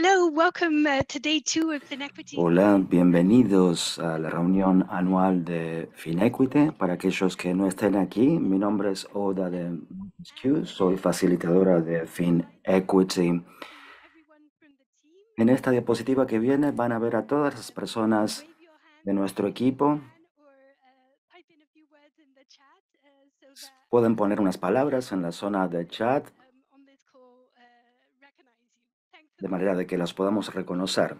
Uh, Hola, bienvenidos a la reunión anual de Finequity. Para aquellos que no estén aquí, mi nombre es Oda de soy facilitadora de Finequity. En esta diapositiva que viene van a ver a todas las personas de nuestro equipo. Pueden poner unas palabras en la zona de chat de manera de que las podamos reconocer.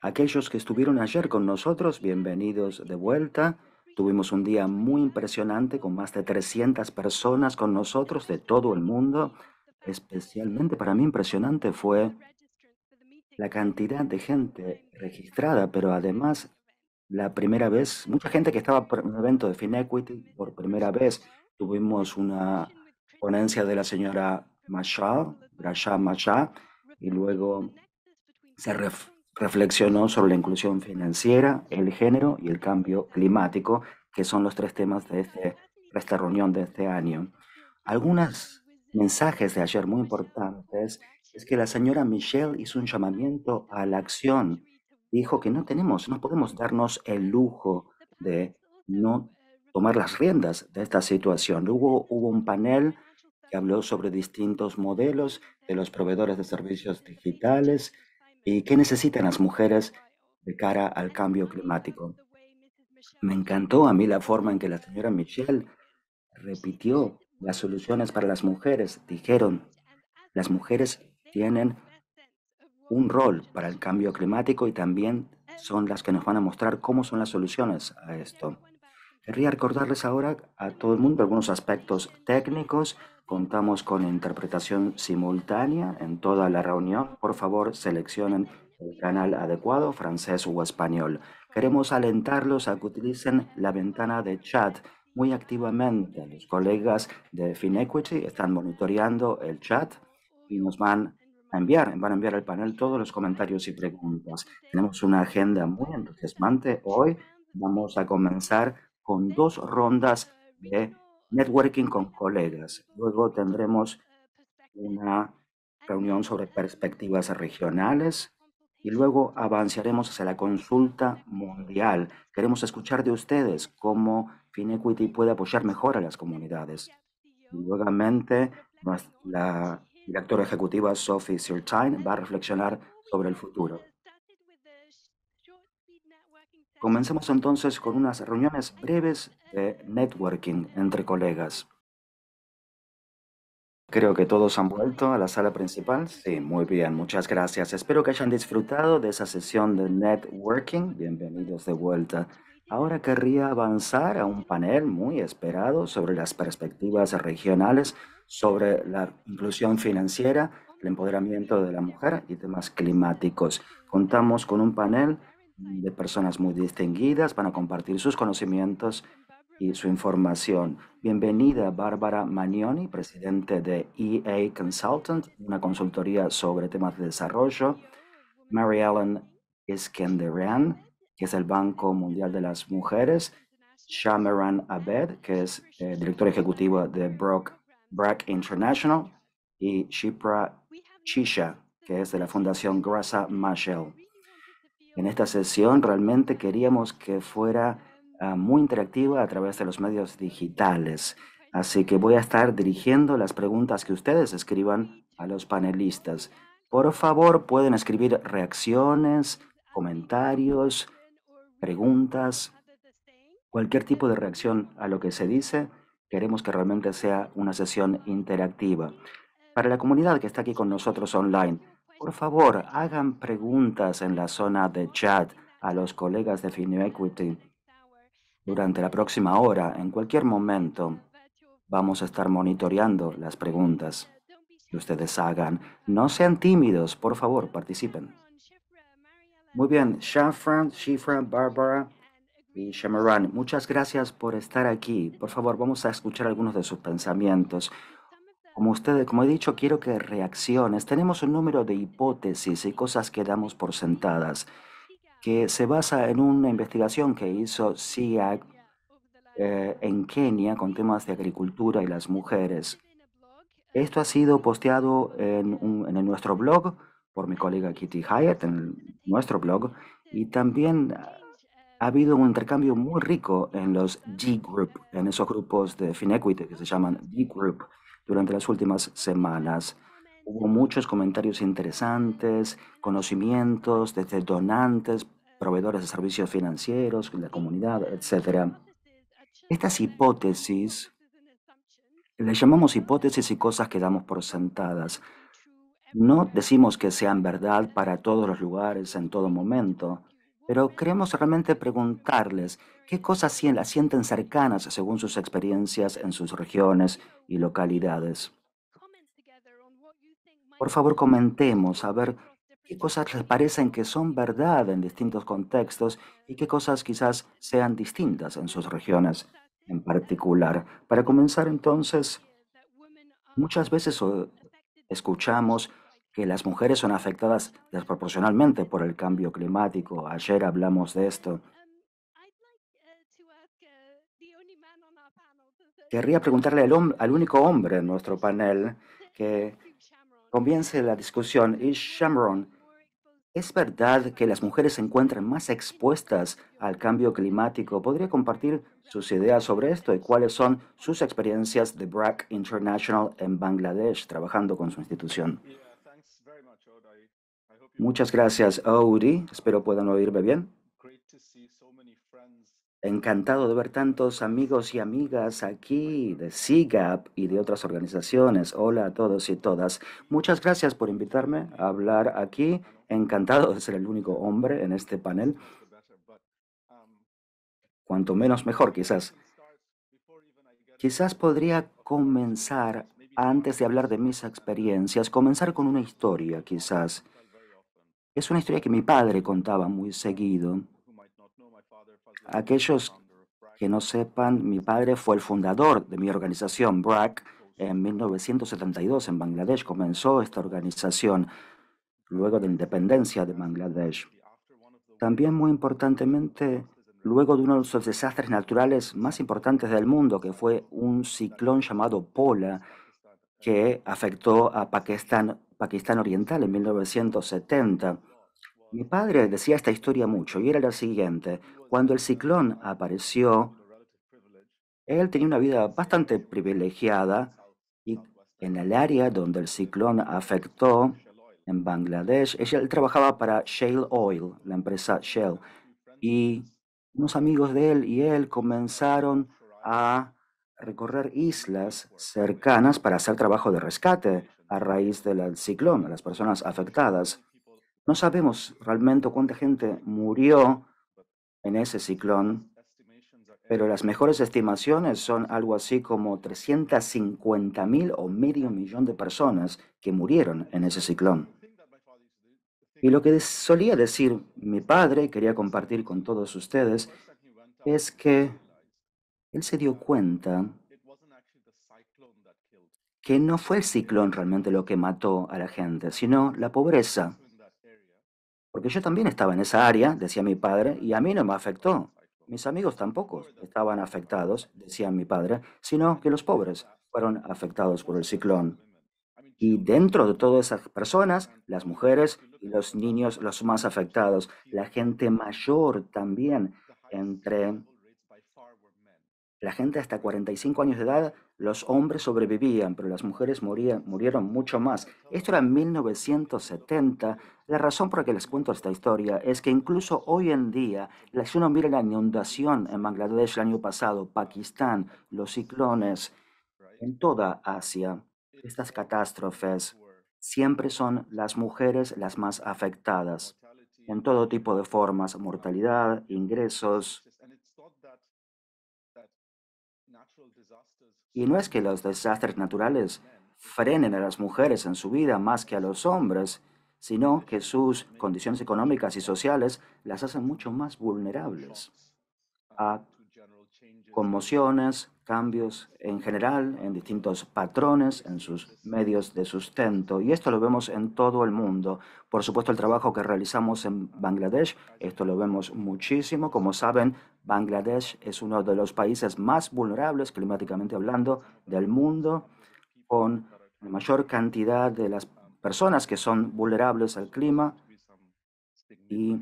Aquellos que estuvieron ayer con nosotros, bienvenidos de vuelta. Tuvimos un día muy impresionante con más de 300 personas con nosotros de todo el mundo. Especialmente para mí impresionante fue la cantidad de gente registrada, pero además la primera vez, mucha gente que estaba por un evento de FinEquity por primera vez. Tuvimos una ponencia de la señora Mashal, Rasha Mashal, y luego se reflexionó sobre la inclusión financiera, el género y el cambio climático, que son los tres temas de, este, esta reunión de este año. Algunos mensajes de ayer muy importantes es que la señora Michelle hizo un llamamiento a la acción. Dijo que no tenemos, no podemos darnos el lujo de no tomar las riendas de esta situación. Luego hubo un panel que habló sobre distintos modelos de los proveedores de servicios digitales y qué necesitan las mujeres de cara al cambio climático. Me encantó a mí la forma en que la señora Michelle repitió las soluciones para las mujeres. Dijeron, las mujeres tienen un rol para el cambio climático y también son las que nos van a mostrar cómo son las soluciones a esto. Querría recordarles ahora a todo el mundo algunos aspectos técnicos Contamos con interpretación simultánea en toda la reunión. Por favor, seleccionen el canal adecuado, francés o español. Queremos alentarlos a que utilicen la ventana de chat muy activamente. Los colegas de FinEquity están monitoreando el chat y nos van a enviar, van a enviar al panel todos los comentarios y preguntas. Tenemos una agenda muy entusiasmante hoy. Vamos a comenzar con dos rondas de networking con colegas. Luego tendremos una reunión sobre perspectivas regionales y luego avanzaremos hacia la consulta mundial. Queremos escuchar de ustedes cómo FinEquity puede apoyar mejor a las comunidades. Y nuevamente, la directora ejecutiva Sophie Sirtine va a reflexionar sobre el futuro. Comencemos entonces con unas reuniones breves de networking entre colegas. Creo que todos han vuelto a la sala principal. Sí, muy bien, muchas gracias. Espero que hayan disfrutado de esa sesión de networking. Bienvenidos de vuelta. Ahora querría avanzar a un panel muy esperado sobre las perspectivas regionales, sobre la inclusión financiera, el empoderamiento de la mujer y temas climáticos. Contamos con un panel de personas muy distinguidas, van a compartir sus conocimientos y su información. Bienvenida Bárbara Magnoni, presidente de EA Consultant, una consultoría sobre temas de desarrollo. Mary Ellen Iskenderian, que es el Banco Mundial de las Mujeres. Shamaran Abed, que es eh, director ejecutivo de Brock, Brack International. Y Shipra Chisha, que es de la Fundación Grasa Machel. En esta sesión realmente queríamos que fuera ah, muy interactiva a través de los medios digitales. Así que voy a estar dirigiendo las preguntas que ustedes escriban a los panelistas. Por favor, pueden escribir reacciones, comentarios, preguntas, cualquier tipo de reacción a lo que se dice. Queremos que realmente sea una sesión interactiva. Para la comunidad que está aquí con nosotros online, por favor, hagan preguntas en la zona de chat a los colegas de FinEquity durante la próxima hora, en cualquier momento. Vamos a estar monitoreando las preguntas que ustedes hagan. No sean tímidos, por favor, participen. Muy bien, Shafran, Shifran, Barbara y Shamaran, muchas gracias por estar aquí. Por favor, vamos a escuchar algunos de sus pensamientos. Como como he dicho, quiero que reacciones. Tenemos un número de hipótesis y cosas que damos por sentadas, que se basa en una investigación que hizo CIAC eh, en Kenia con temas de agricultura y las mujeres. Esto ha sido posteado en, nuestro blog por mi colega Kitty Hyatt, en nuestro blog, y también ha habido un intercambio muy rico en los G-Group, en esos grupos de Finequity que se llaman G-Group durante las últimas semanas. Hubo muchos comentarios interesantes, conocimientos desde donantes, proveedores de servicios financieros, la comunidad, etc. Estas hipótesis, les llamamos hipótesis y cosas que damos por sentadas. No decimos que sean verdad para todos los lugares en todo momento, pero queremos realmente preguntarles qué cosas las sienten cercanas según sus experiencias en sus regiones y localidades. Por favor, comentemos a ver qué cosas les parecen que son verdad en distintos contextos y qué cosas quizás sean distintas en sus regiones en particular. Para comenzar entonces, muchas veces eh, escuchamos que las mujeres son afectadas desproporcionalmente por el cambio climático. Ayer hablamos de esto. Querría preguntarle al, al, único hombre en nuestro panel que comience la discusión. Y Shamron, ¿es verdad que las mujeres se encuentran más expuestas al cambio climático? ¿Podría compartir sus ideas sobre esto y cuáles son sus experiencias de BRAC International en Bangladesh trabajando con su institución? Muchas gracias, Audi. Espero puedan oírme bien. Encantado de ver tantos amigos y amigas aquí de SIGAP y de otras organizaciones. Hola a todos y todas. Muchas gracias por invitarme a hablar aquí. Encantado de ser el único hombre en este panel. Cuanto menos mejor, quizás. Quizás podría comenzar, antes de hablar de mis experiencias, comenzar con una historia, quizás. Es una historia que mi padre contaba muy seguido Aquellos que no sepan, mi padre fue el fundador de mi organización, BRAC, en 1972 en Bangladesh. Comenzó esta organización luego de la independencia de Bangladesh. También muy importantemente, luego de uno de los desastres naturales más importantes del mundo, que fue un ciclón llamado Pola, que afectó a Pakistán, Pakistán Oriental en 1970. Mi padre decía esta historia mucho y era la siguiente. Cuando el ciclón apareció, él tenía una vida bastante privilegiada y en el área donde el ciclón afectó, en Bangladesh, él trabajaba para Shale Oil, la empresa Shell, y unos amigos de él y él comenzaron a recorrer islas cercanas para hacer trabajo de rescate a raíz del ciclón, a las personas afectadas. No sabemos realmente cuánta gente murió en ese ciclón, pero las mejores estimaciones son algo así como 350 mil o medio millón de personas que murieron en ese ciclón. Y lo que solía decir mi padre, quería compartir con todos ustedes, es que él se dio cuenta que no fue el ciclón realmente lo que mató a la gente, sino la pobreza porque yo también estaba en esa área, decía mi padre, y a mí no me afectó. Mis amigos tampoco estaban afectados, decía mi padre, sino que los pobres fueron afectados por el ciclón. Y dentro de todas esas personas, las mujeres y los niños los más afectados, la gente mayor también, entre la gente hasta 45 años de edad los hombres sobrevivían, pero las mujeres murieron mucho más. Esto era en 1970. La razón por la que les cuento esta historia es que incluso hoy en día, si uno mira la inundación en Bangladesh el año pasado, Pakistán, los ciclones, en toda Asia, estas catástrofes siempre son las mujeres las más afectadas, en todo tipo de formas, mortalidad, ingresos, Y no es que los desastres naturales frenen a las mujeres en su vida más que a los hombres, sino que sus condiciones económicas y sociales las hacen mucho más vulnerables ah, conmociones, cambios en general, en distintos patrones, en sus medios de sustento. Y esto lo vemos en todo el mundo. Por supuesto, el trabajo que realizamos en Bangladesh, esto lo vemos muchísimo. Como saben, Bangladesh es uno de los países más vulnerables, climáticamente hablando, del mundo, con la mayor cantidad de las personas que son vulnerables al clima. Y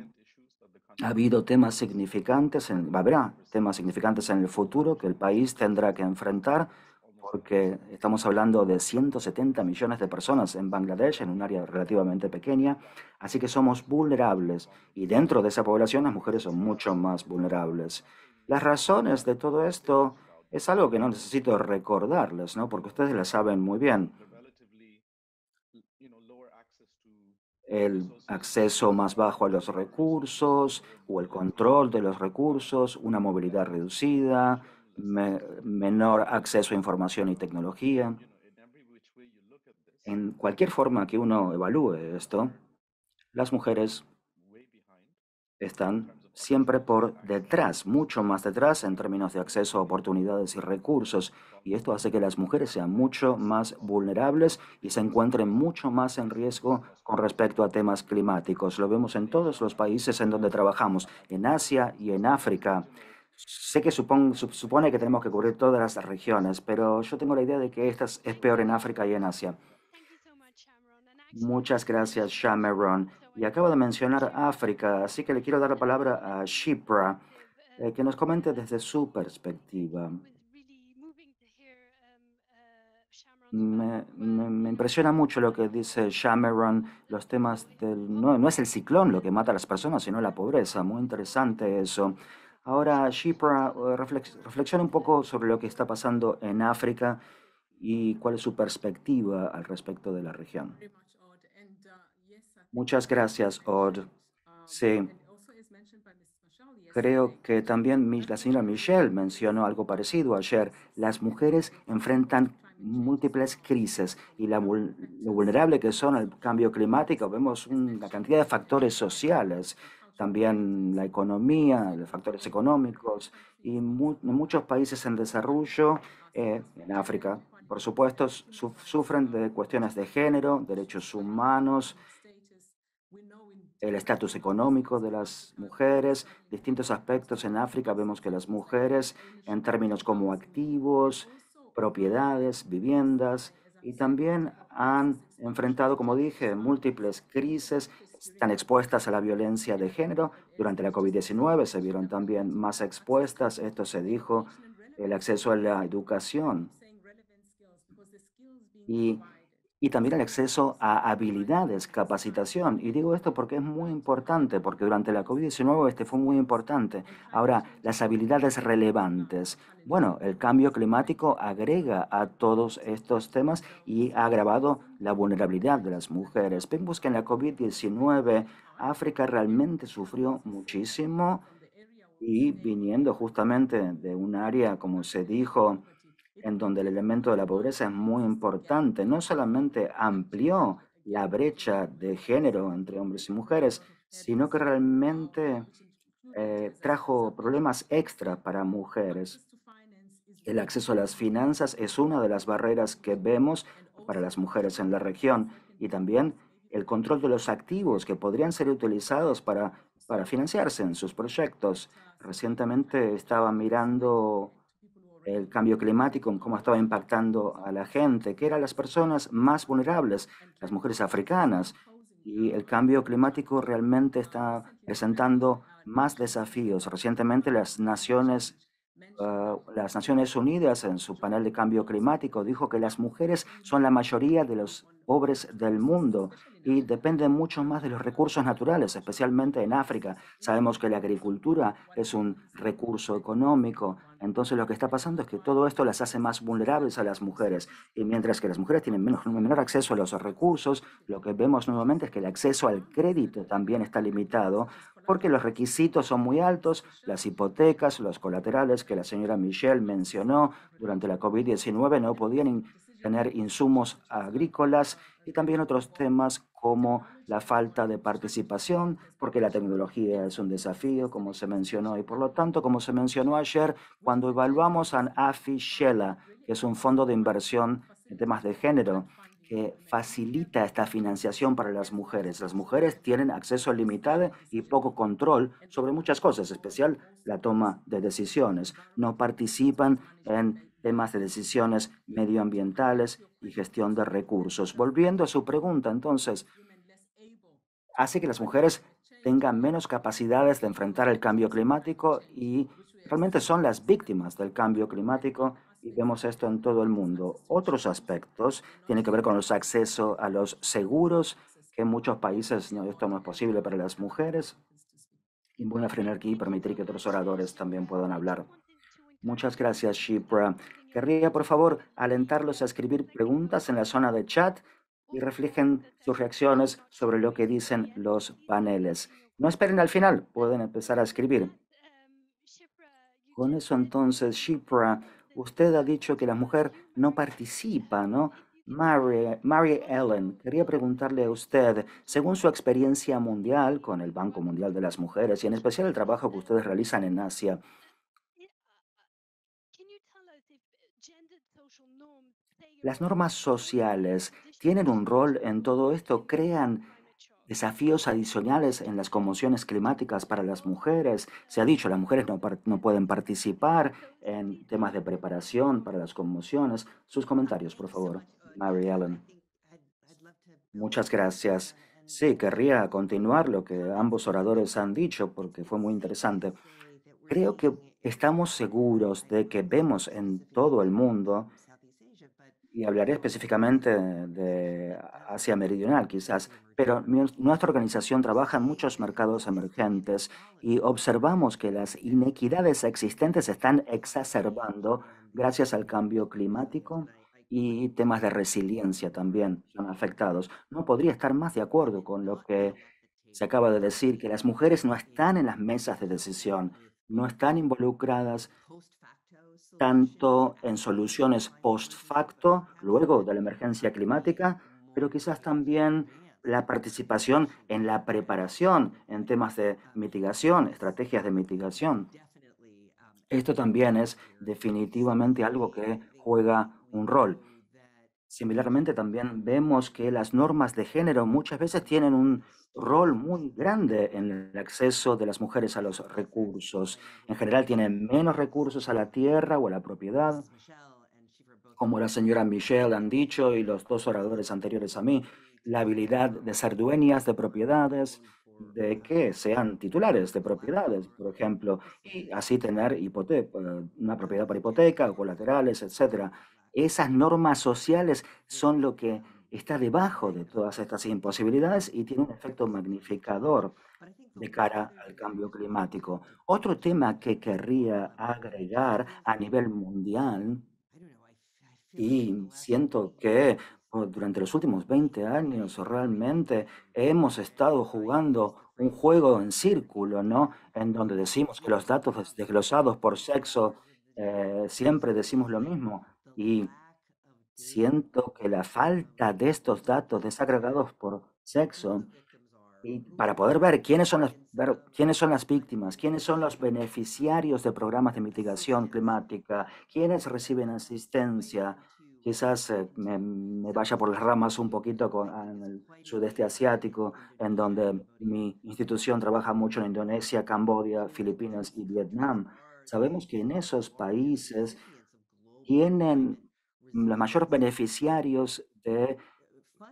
ha habido temas significantes, en, habrá temas significantes en el futuro que el país tendrá que enfrentar porque estamos hablando de 170 millones de personas en Bangladesh, en un área relativamente pequeña, así que somos vulnerables y dentro de esa población las mujeres son mucho más vulnerables. Las razones de todo esto es algo que no necesito recordarles, porque ustedes la saben muy bien. el acceso más bajo a los recursos o el control de los recursos, una movilidad reducida, menor acceso a información y tecnología. En cualquier forma que uno evalúe esto, las mujeres están siempre por detrás, mucho más detrás en términos de acceso a oportunidades y recursos. Y esto hace que las mujeres sean mucho más vulnerables y se encuentren mucho más en riesgo con respecto a temas climáticos. Lo vemos en todos los países en donde trabajamos, en Asia y en África. Sé que supone, que tenemos que cubrir todas las regiones, pero yo tengo la idea de que esta es peor en África y en Asia. Muchas gracias, Shameron y acaba de mencionar África, así que le quiero dar la palabra a Shipra, eh, que nos comente desde su perspectiva. Me, impresiona mucho lo que dice Shameron, los temas del... No, no es el ciclón lo que mata a las personas, sino la pobreza. Muy interesante eso. Ahora, Shipra, eh, reflexiona un poco sobre lo que está pasando en África y cuál es su perspectiva al respecto de la región. Muchas gracias, Od. Um, sí. Creo que también la señora Michelle mencionó algo parecido ayer. Las mujeres enfrentan múltiples crisis y la, lo vulnerable que son al cambio climático. Vemos una cantidad de factores sociales, también la economía, los factores económicos y muchos países en desarrollo, eh, en África, por supuesto, sufren de cuestiones de género, derechos humanos el estatus económico de las mujeres, distintos aspectos en África. Vemos que las mujeres, en términos como activos, propiedades, viviendas, y también han enfrentado, como dije, múltiples crisis, están expuestas a la violencia de género. Durante la COVID-19 se vieron también más expuestas, esto se dijo, el acceso a la educación. Y y también el acceso a habilidades, capacitación. Y digo esto porque es muy importante, porque durante la COVID-19 este fue muy importante. Ahora, las habilidades relevantes. Bueno, el cambio climático agrega a todos estos temas y ha agravado la vulnerabilidad de las mujeres. Vemos que en la COVID-19 África realmente sufrió muchísimo y viniendo justamente de un área, como se dijo, en donde el elemento de la pobreza es muy importante, no solamente amplió la brecha de género entre hombres y mujeres, sino que realmente eh, trajo problemas extra para mujeres. El acceso a las finanzas es una de las barreras que vemos para las mujeres en la región y también el control de los activos que podrían ser utilizados para, para financiarse en sus proyectos. Recientemente estaba mirando el cambio climático, cómo estaba impactando a la gente, que eran las personas más vulnerables, las mujeres africanas. Y el cambio climático realmente está presentando más desafíos. Recientemente las Naciones, uh, las Naciones Unidas en su panel de cambio climático dijo que las mujeres son la mayoría de los pobres del mundo y dependen mucho más de los recursos naturales, especialmente en África. Sabemos que la agricultura es un recurso económico, entonces lo que está pasando es que todo esto las hace más vulnerables a las mujeres y mientras que las mujeres tienen menos, menor acceso a los recursos, lo que vemos nuevamente es que el acceso al crédito también está limitado porque los requisitos son muy altos, las hipotecas, los colaterales que la señora Michelle mencionó durante la COVID-19 no podían tener insumos agrícolas y también otros temas como la falta de participación, porque la tecnología es un desafío, como se mencionó, y por lo tanto, como se mencionó ayer, cuando evaluamos a AFI Shela, que es un fondo de inversión en temas de género, que facilita esta financiación para las mujeres. Las mujeres tienen acceso limitado y poco control sobre muchas cosas, especial la toma de decisiones. No participan en temas de decisiones medioambientales y gestión de recursos. Volviendo a su pregunta, entonces, hace que las mujeres tengan menos capacidades de enfrentar el cambio climático y realmente son las víctimas del cambio climático y vemos esto en todo el mundo. Otros aspectos tienen que ver con los accesos a los seguros, que en muchos países no, esto no es posible para las mujeres. Y voy a frenar aquí y permitir que otros oradores también puedan hablar. Muchas gracias, Shipra. Querría, por favor, alentarlos a escribir preguntas en la zona de chat y reflejen sus reacciones sobre lo que dicen los paneles. No esperen al final, pueden empezar a escribir. Con eso entonces, Shipra, usted ha dicho que la mujer no participa, ¿no? Mary, Mary, Ellen, quería preguntarle a usted, según su experiencia mundial con el Banco Mundial de las Mujeres y en especial el trabajo que ustedes realizan en Asia, Las normas sociales tienen un rol en todo esto, crean desafíos adicionales en las conmociones climáticas para las mujeres. Se ha dicho, las mujeres no, no pueden participar en temas de preparación para las conmociones. Sus comentarios, por favor, Mary Ellen. Muchas gracias. Sí, querría continuar lo que ambos oradores han dicho porque fue muy interesante. Creo que estamos seguros de que vemos en todo el mundo y hablaré específicamente de Asia Meridional quizás, pero nuestra organización trabaja en muchos mercados emergentes y observamos que las inequidades existentes se están exacerbando gracias al cambio climático y temas de resiliencia también son afectados. No podría estar más de acuerdo con lo que se acaba de decir, que las mujeres no están en las mesas de decisión, no están involucradas tanto en soluciones post facto, luego de la emergencia climática, pero quizás también la participación en la preparación en temas de mitigación, estrategias de mitigación. Esto también es definitivamente algo que juega un rol. Similarmente también vemos que las normas de género muchas veces tienen un rol muy grande en el acceso de las mujeres a los recursos. En general tienen menos recursos a la tierra o a la propiedad, como la señora Michelle han dicho y los dos oradores anteriores a mí, la habilidad de ser dueñas de propiedades, de que sean titulares de propiedades, por ejemplo, y así tener eh, una propiedad para hipoteca o colaterales, etc. Esas normas sociales son lo que está debajo de todas estas imposibilidades y tiene un efecto magnificador de cara al cambio climático. Otro tema que querría agregar a nivel mundial, y ¿eh? siento que durante los últimos 20 años realmente hemos estado jugando un juego en círculo, ¿no? En donde decimos que los datos desglosados por sexo, eh, siempre decimos lo mismo. Y Siento que la falta de estos datos desagregados por sexo y para poder ver quiénes son las, quiénes son las víctimas, quiénes son los beneficiarios de programas de mitigación climática, quiénes reciben asistencia. Quizás eh, me, vaya por las ramas un poquito con ah, en el sudeste asiático, en donde mi institución trabaja mucho en Indonesia, Camboya, Filipinas y Vietnam. Sabemos que en esos países tienen los mayores beneficiarios de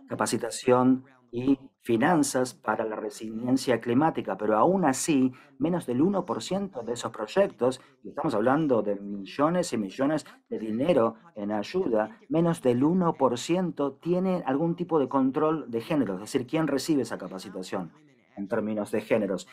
capacitación y finanzas para la resiliencia climática, pero aún así, menos del 1% de esos proyectos, y estamos hablando de millones y millones de dinero en ayuda, menos del 1% tiene algún tipo de control de género, es decir, quién recibe esa capacitación en términos de géneros.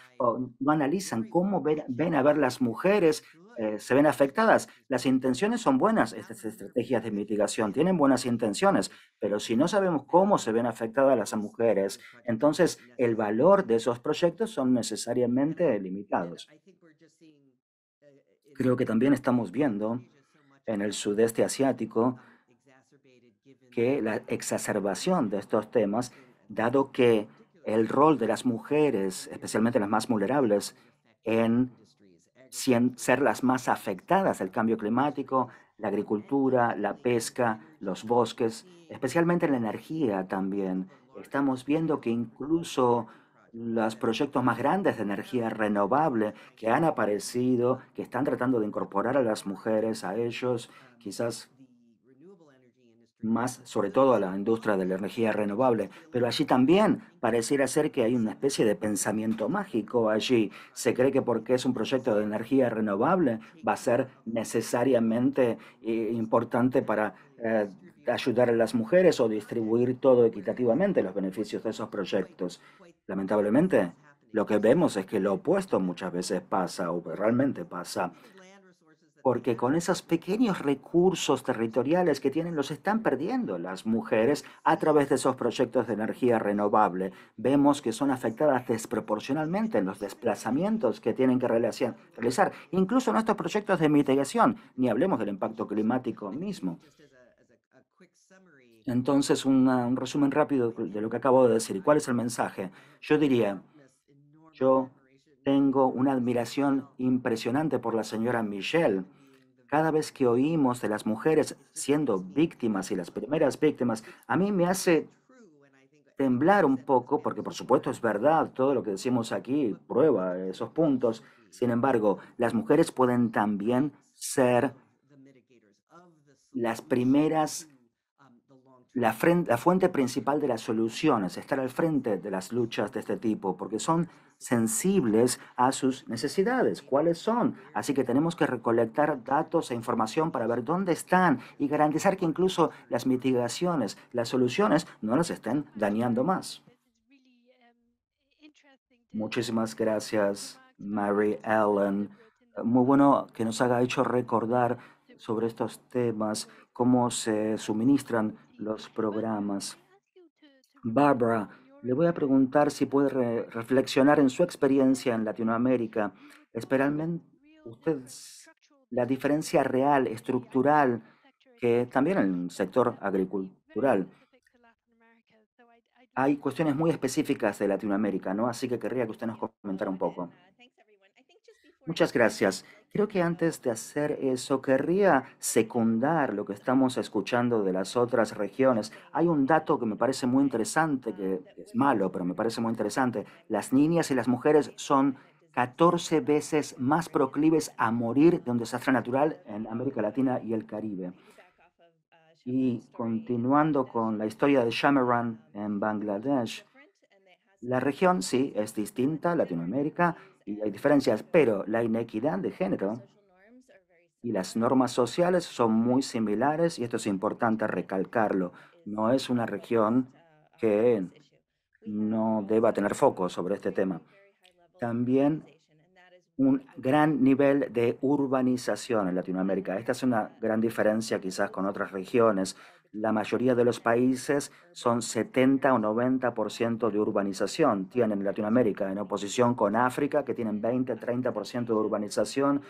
no analizan cómo ven a ver las mujeres eh, se ven afectadas. Las intenciones son buenas, estas estrategias de mitigación tienen buenas intenciones, pero si no sabemos cómo se ven afectadas las mujeres, entonces el valor de esos proyectos son necesariamente limitados. Creo que también estamos viendo en el sudeste asiático que la exacerbación de estos temas, dado que el rol de las mujeres, especialmente las más vulnerables, en ser las más afectadas al cambio climático, la agricultura, la pesca, los bosques, especialmente la energía también. Estamos viendo que incluso los proyectos más grandes de energía renovable que han aparecido, que están tratando de incorporar a las mujeres, a ellos, quizás más sobre todo a la industria de la energía renovable, pero allí también pareciera ser que hay una especie de pensamiento mágico allí. Se cree que porque es un proyecto de energía renovable va a ser necesariamente eh, importante para eh, ayudar a las mujeres o distribuir todo equitativamente los beneficios de esos proyectos. Lamentablemente, lo que vemos es que lo opuesto muchas veces pasa o realmente pasa porque con esos pequeños recursos territoriales que tienen los están perdiendo las mujeres a través de esos proyectos de energía renovable. Vemos que son afectadas desproporcionalmente en los desplazamientos que tienen que realizar, incluso en estos proyectos de mitigación, ni hablemos del impacto climático mismo. Entonces, un resumen rápido de lo que acabo de decir. ¿Cuál es el mensaje? Yo diría, yo tengo una admiración impresionante por la señora Michelle. Cada vez que oímos de las mujeres siendo víctimas y las primeras víctimas, a mí me hace temblar un poco, porque por supuesto es verdad, todo lo que decimos aquí prueba esos puntos. Sin embargo, las mujeres pueden también ser las primeras la, frente, la fuente principal de las soluciones, estar al frente de las luchas de este tipo, porque son sensibles a sus necesidades, cuáles son. Así que tenemos que recolectar datos e información para ver dónde están y garantizar que incluso las mitigaciones, las soluciones, no nos estén dañando más. Muchísimas gracias, Mary Ellen. Muy bueno que nos haya hecho recordar sobre estos temas, cómo se suministran los programas. Barbara, le voy a preguntar si puede reflexionar en su experiencia en Latinoamérica, especialmente usted la diferencia real, estructural, que también en el sector agricultural. Hay cuestiones muy específicas de Latinoamérica, ¿no? Así que querría que usted nos comentara un poco. Muchas gracias. Creo que antes de hacer eso, querría secundar lo que estamos escuchando de las otras regiones. Hay un dato que me parece muy interesante, que es malo, pero me parece muy interesante. Las niñas y las mujeres son 14 veces más proclives a morir de un desastre natural en América Latina y el Caribe. Y continuando con la historia de Shamaran en Bangladesh, la región sí es distinta, Latinoamérica, y hay diferencias, pero la inequidad de género y las normas sociales son muy similares y esto es importante recalcarlo. No es una región que no deba tener foco sobre este tema. También un gran nivel de urbanización en Latinoamérica. Esta es una gran diferencia quizás con otras regiones la mayoría de los países son 70 o 90% de urbanización, tienen Latinoamérica, en oposición con África, que tienen 20, 30% de urbanización,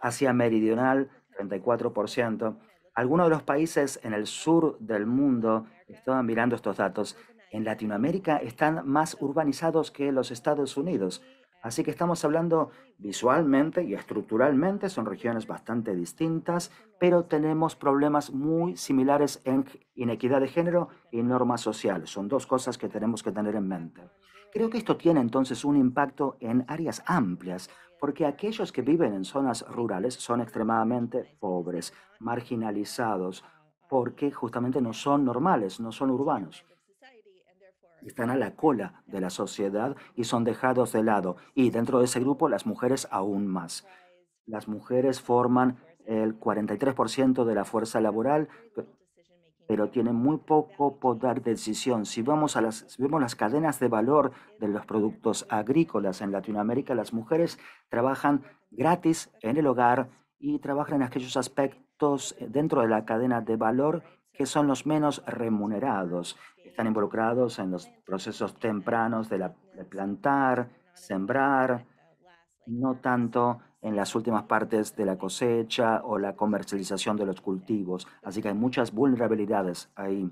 Asia Meridional, 34%. Algunos de los países en el sur del mundo estaban mirando estos datos. En Latinoamérica están más urbanizados que los Estados Unidos. Así que estamos hablando visualmente y estructuralmente, son regiones bastante distintas, pero tenemos problemas muy similares en inequidad de género y normas sociales. Son dos cosas que tenemos que tener en mente. Creo que esto tiene entonces un impacto en áreas amplias, porque aquellos que viven en zonas rurales son extremadamente pobres, marginalizados, porque justamente no son normales, no son urbanos están a la cola de la sociedad y son dejados de lado. Y dentro de ese grupo, las mujeres aún más. Las mujeres forman el 43% de la fuerza laboral, pero tienen muy poco poder de decisión. Si, vamos a las, vemos las cadenas de valor de los productos agrícolas en Latinoamérica, las mujeres trabajan gratis en el hogar y trabajan en aquellos aspectos eh, dentro de la cadena de valor que son los menos remunerados están involucrados en los procesos tempranos de, plantar, sembrar, no tanto en las últimas partes de la cosecha o la comercialización de los cultivos. Así que hay muchas vulnerabilidades ahí.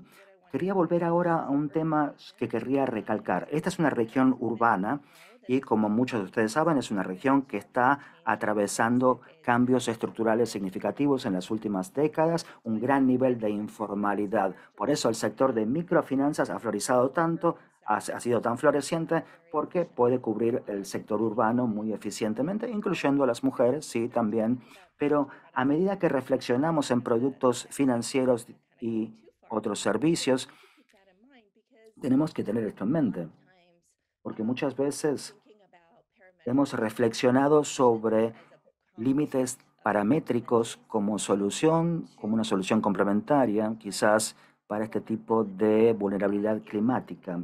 Quería volver ahora a un tema que querría recalcar. Esta es una región urbana y como muchos de ustedes saben, es una región que está atravesando cambios estructurales significativos en las últimas décadas, un gran nivel de informalidad. Por eso el sector de microfinanzas ha florizado tanto, ha, sido tan floreciente, porque puede cubrir el sector urbano muy eficientemente, incluyendo a las mujeres, sí, también. Pero a medida que reflexionamos en productos financieros y otros servicios, tenemos que tener esto en mente porque muchas veces hemos reflexionado sobre límites paramétricos como solución, como una solución complementaria, quizás para este tipo de vulnerabilidad climática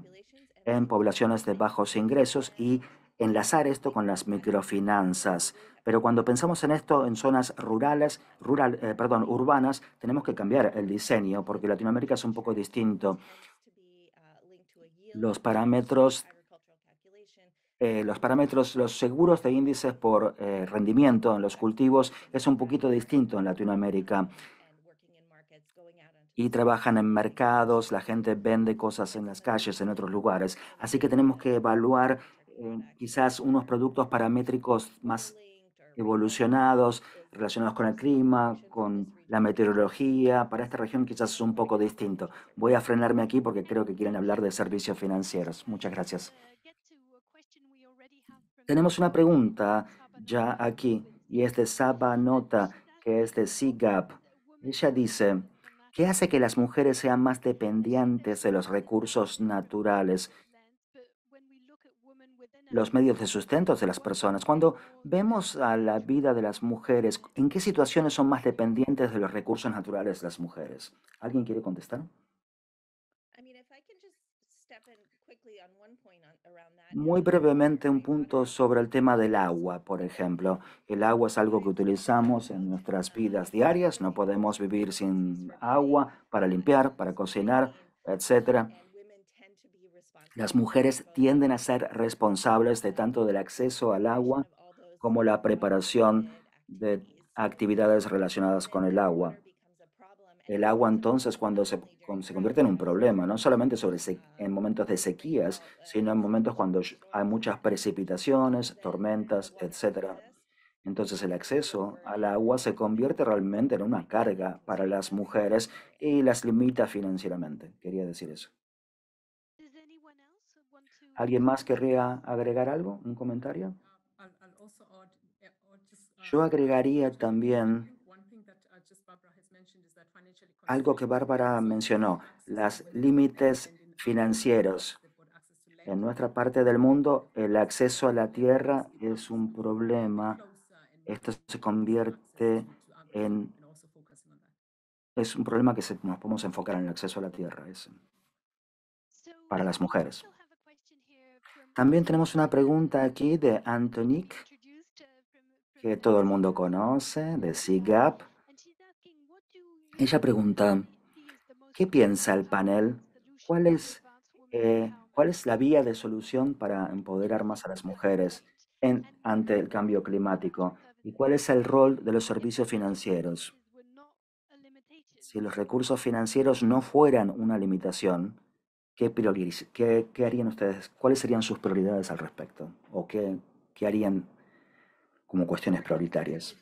en poblaciones de bajos ingresos y enlazar esto con las microfinanzas. Pero cuando pensamos en esto en zonas rurales, rural, eh, perdón, urbanas, tenemos que cambiar el diseño porque Latinoamérica es un poco distinto. Uh, Los parámetros eh, los parámetros, los seguros de índices por eh, rendimiento en los cultivos es un poquito distinto en Latinoamérica. Y trabajan en mercados, la gente vende cosas en las calles, en otros lugares. Así que tenemos que evaluar eh, quizás unos productos paramétricos más evolucionados, relacionados con el clima, con la meteorología. Para esta región quizás es un poco distinto. Voy a frenarme aquí porque creo que quieren hablar de servicios financieros. Muchas gracias. Tenemos una pregunta ya aquí y es de Nota, que es de SIGAP. Ella dice, ¿qué hace que las mujeres sean más dependientes de los recursos naturales? los medios de sustento de las personas. Cuando vemos a la vida de las mujeres, ¿en qué situaciones son más dependientes de los recursos naturales las mujeres? ¿Alguien quiere contestar? Muy brevemente un punto sobre el tema del agua, por ejemplo. El agua es algo que utilizamos en nuestras vidas diarias, no podemos vivir sin agua para limpiar, para cocinar, etc. Las mujeres tienden a ser responsables de tanto del acceso al agua como la preparación de actividades relacionadas con el agua. El agua entonces cuando se se convierte en un problema, no solamente en momentos de sequías, sino en momentos cuando hay muchas precipitaciones, tormentas, etc. Entonces el acceso al agua se convierte realmente en una carga para las mujeres y las limita financieramente. Quería decir eso. ¿Alguien más querría agregar algo? ¿Un comentario? Eh, um, Yo agregaría también algo que Bárbara mencionó, los límites financieros. En nuestra parte del mundo, el acceso a la tierra es un problema. Esto se convierte en... Es un problema que nos podemos enfocar en el acceso a la tierra para las mujeres. También tenemos una pregunta aquí de Antonique, que todo el mundo conoce, de SIGAP ella pregunta, ¿qué piensa el panel? ¿Cuál es, eh, cuál es la vía de solución para empoderar más a las mujeres ante el cambio climático? ¿Y cuál es el rol de los servicios financieros? Si los recursos financieros no fueran una limitación, ¿qué, harían ustedes? ¿Cuáles serían sus prioridades al respecto? ¿O qué, qué harían como cuestiones prioritarias?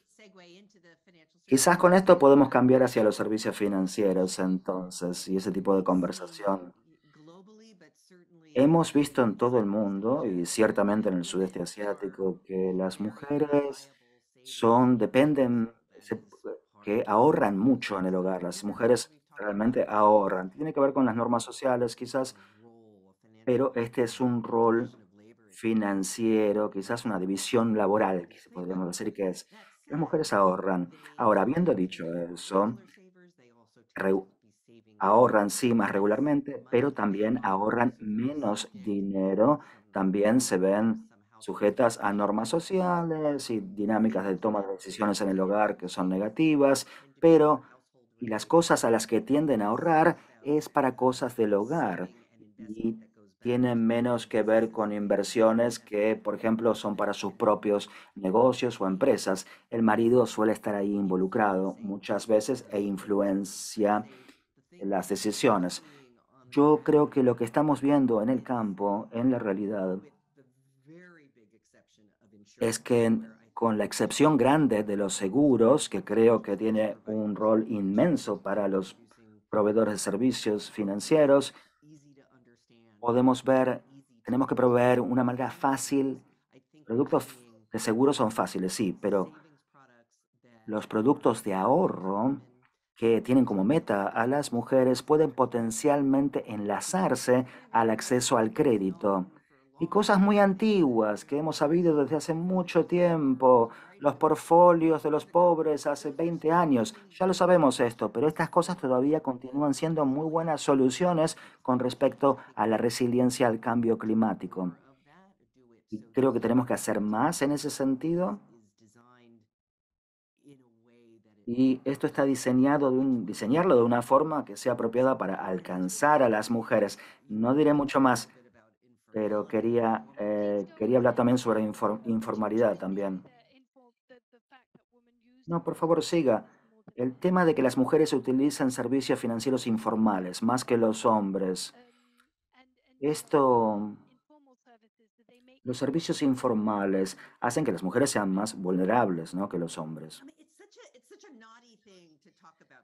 Quizás con esto podemos cambiar hacia los servicios financieros entonces y ese tipo de conversación. Hemos visto en todo el mundo y ciertamente en el sudeste asiático que las mujeres son, dependen, que ahorran mucho en el hogar. Las mujeres realmente ahorran. Tiene que ver con las normas sociales quizás, pero este es un rol financiero, quizás una división laboral, que podríamos decir que es las mujeres ahorran. Ahora, habiendo dicho eso, ahorran sí más regularmente, pero también ahorran menos dinero, también se ven sujetas a normas sociales y dinámicas de toma de decisiones en el hogar que son negativas, pero las cosas a las que tienden a ahorrar es para cosas del hogar y tienen menos que ver con inversiones que, por ejemplo, son para sus propios negocios o empresas. El marido suele estar ahí involucrado muchas veces e influencia las decisiones. Yo creo que lo que estamos viendo en el campo, en la realidad, es que con la excepción grande de los seguros, que creo que tiene un rol inmenso para los proveedores de servicios financieros, podemos ver, tenemos que proveer una manera fácil. Productos de seguro son fáciles, sí, pero los productos de ahorro que tienen como meta a las mujeres pueden potencialmente enlazarse al acceso al crédito y cosas muy antiguas que hemos sabido desde hace mucho tiempo. Los portfolios de los pobres hace 20 años, ya lo sabemos esto, pero estas cosas todavía continúan siendo muy buenas soluciones con respecto a la resiliencia al cambio climático. Y creo que tenemos que hacer más en ese sentido. Y esto está diseñado de un, diseñarlo de una forma que sea apropiada para alcanzar a las mujeres. No diré mucho más pero quería, eh, quería hablar también sobre informalidad también. No, por favor, siga. El tema de que las mujeres utilizan servicios financieros informales más que los hombres. Esto, los servicios informales hacen que las mujeres sean más vulnerables ¿no? que los hombres.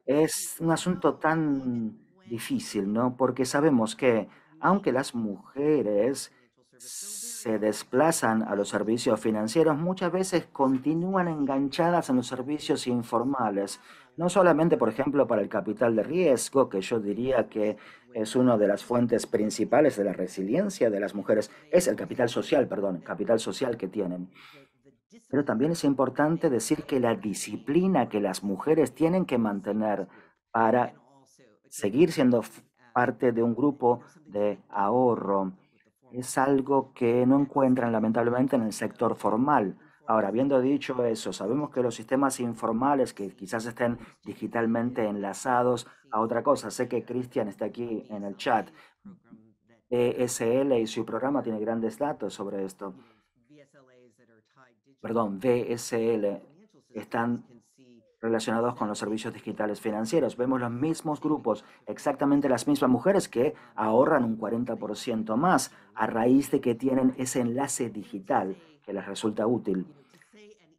Es un asunto tan difícil, ¿no? Porque sabemos que aunque las mujeres se desplazan a los servicios financieros, muchas veces continúan enganchadas en los servicios informales, no solamente, por ejemplo, para el capital de riesgo, que yo diría que es una de las fuentes principales de la resiliencia de las mujeres, es el capital social, perdón, capital social que tienen. Pero también es importante decir que la disciplina que las mujeres tienen que mantener para seguir siendo parte de un grupo de ahorro. Es algo que no encuentran lamentablemente en el sector formal. Ahora, habiendo dicho eso, sabemos que los sistemas informales que quizás estén digitalmente enlazados a otra cosa, sé que Cristian está aquí en el chat, ESL y su programa tiene grandes datos sobre esto. Perdón, VSL están relacionados con los servicios digitales financieros. Vemos los mismos grupos, exactamente las mismas mujeres que ahorran un 40% más a raíz de que tienen ese enlace digital que les resulta útil.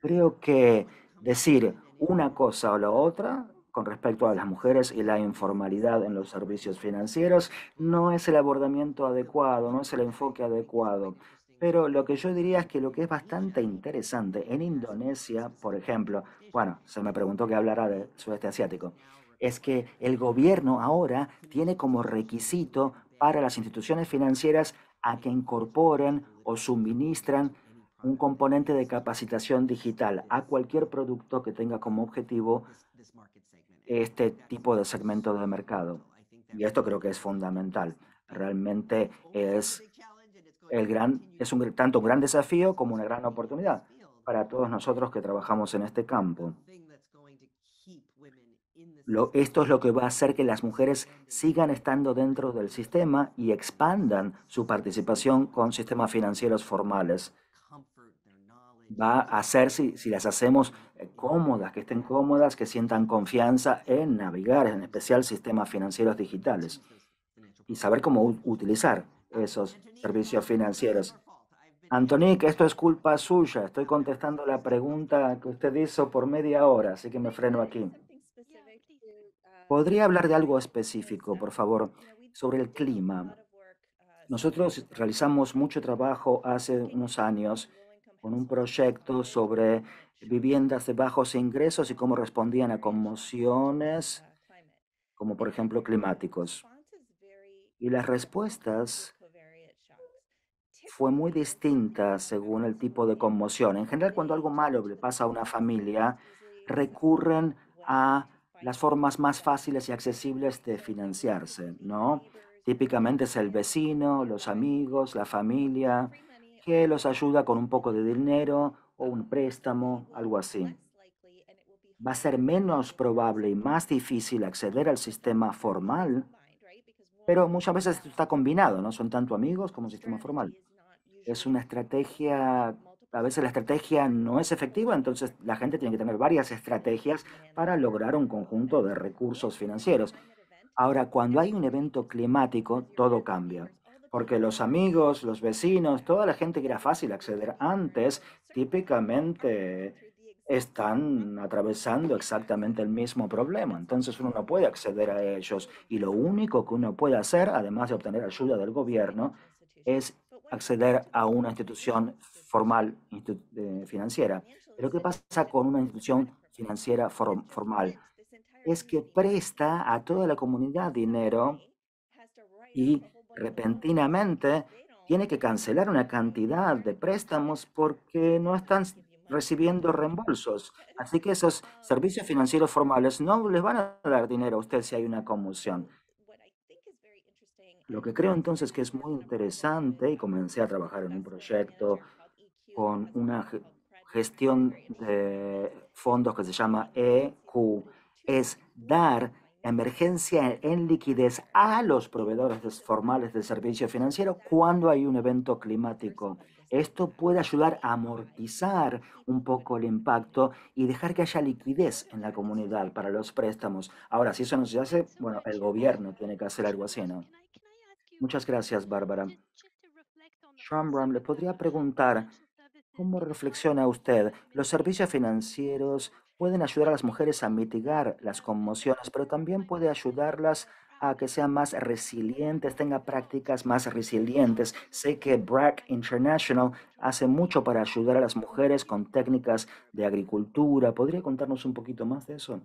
Creo que decir una cosa o la otra con respecto a las mujeres y la informalidad en los servicios financieros no es el abordamiento adecuado, no es el enfoque adecuado. Pero lo que yo diría es que lo que es bastante interesante en Indonesia, por ejemplo, bueno, se me preguntó que hablará de sudeste asiático. Es que el gobierno ahora tiene como requisito para las instituciones financieras a que incorporen o suministran un componente de capacitación digital a cualquier producto que tenga como objetivo este tipo de segmento de mercado. Y esto creo que es fundamental. Realmente es, el gran, es un, tanto un gran desafío como una gran oportunidad para todos nosotros que trabajamos en este campo. esto es lo que va a hacer que las mujeres sigan estando dentro del sistema y expandan su participación con sistemas financieros formales. Va a hacer, si, si las hacemos eh, cómodas, que estén cómodas, que sientan confianza en navegar, en especial sistemas financieros digitales, y saber cómo utilizar esos servicios financieros. Antonique, esto es culpa suya. Estoy contestando la pregunta que usted hizo por media hora, así que me freno aquí. ¿Podría hablar de algo específico, por favor, sobre el clima? Nosotros realizamos mucho trabajo hace unos años con un proyecto sobre viviendas de bajos ingresos y cómo respondían a conmociones, como por ejemplo climáticos. Y las respuestas fue muy distinta según el tipo de conmoción. En general, cuando algo malo le pasa a una familia, recurren a las formas más fáciles y accesibles de financiarse, ¿no? Típicamente es el vecino, los amigos, la familia, que los ayuda con un poco de dinero o un préstamo, algo así. Va a ser menos probable y más difícil acceder al sistema formal, pero muchas veces está combinado, ¿no? Son tanto amigos como sistema formal es una estrategia, a veces la estrategia no es efectiva, entonces la gente tiene que tener varias estrategias para lograr un conjunto de recursos financieros. Ahora, cuando hay un evento climático, todo cambia, porque los amigos, los vecinos, toda la gente que era fácil acceder antes, típicamente están atravesando exactamente el mismo problema. Entonces uno no puede acceder a ellos y lo único que uno puede hacer, además de obtener ayuda del gobierno, es acceder a una institución formal financiera. Pero ¿qué pasa con una institución financiera formal? Es que presta a toda la comunidad dinero y repentinamente tiene que cancelar una cantidad de préstamos porque no están recibiendo reembolsos. Así que esos servicios financieros formales no les van a dar dinero a usted si hay una conmoción. Lo que creo entonces que es muy interesante, y comencé a trabajar en un proyecto con una gestión de fondos que se llama EQ, es dar emergencia en liquidez a los proveedores formales de servicio financiero cuando hay un evento climático. Esto puede ayudar a amortizar un poco el impacto y dejar que haya liquidez en la comunidad para los préstamos. Ahora, si eso no se hace, bueno, el gobierno tiene que hacer algo así, ¿no? Muchas gracias, Bárbara. Shambram, le podría preguntar, ¿cómo reflexiona usted? Los servicios financieros pueden ayudar a las mujeres a mitigar las conmociones, pero también puede ayudarlas a que sean más resilientes, tenga prácticas más resilientes. Sé que BRAC International hace mucho para ayudar a las mujeres con técnicas de agricultura. ¿Podría contarnos un poquito más de eso?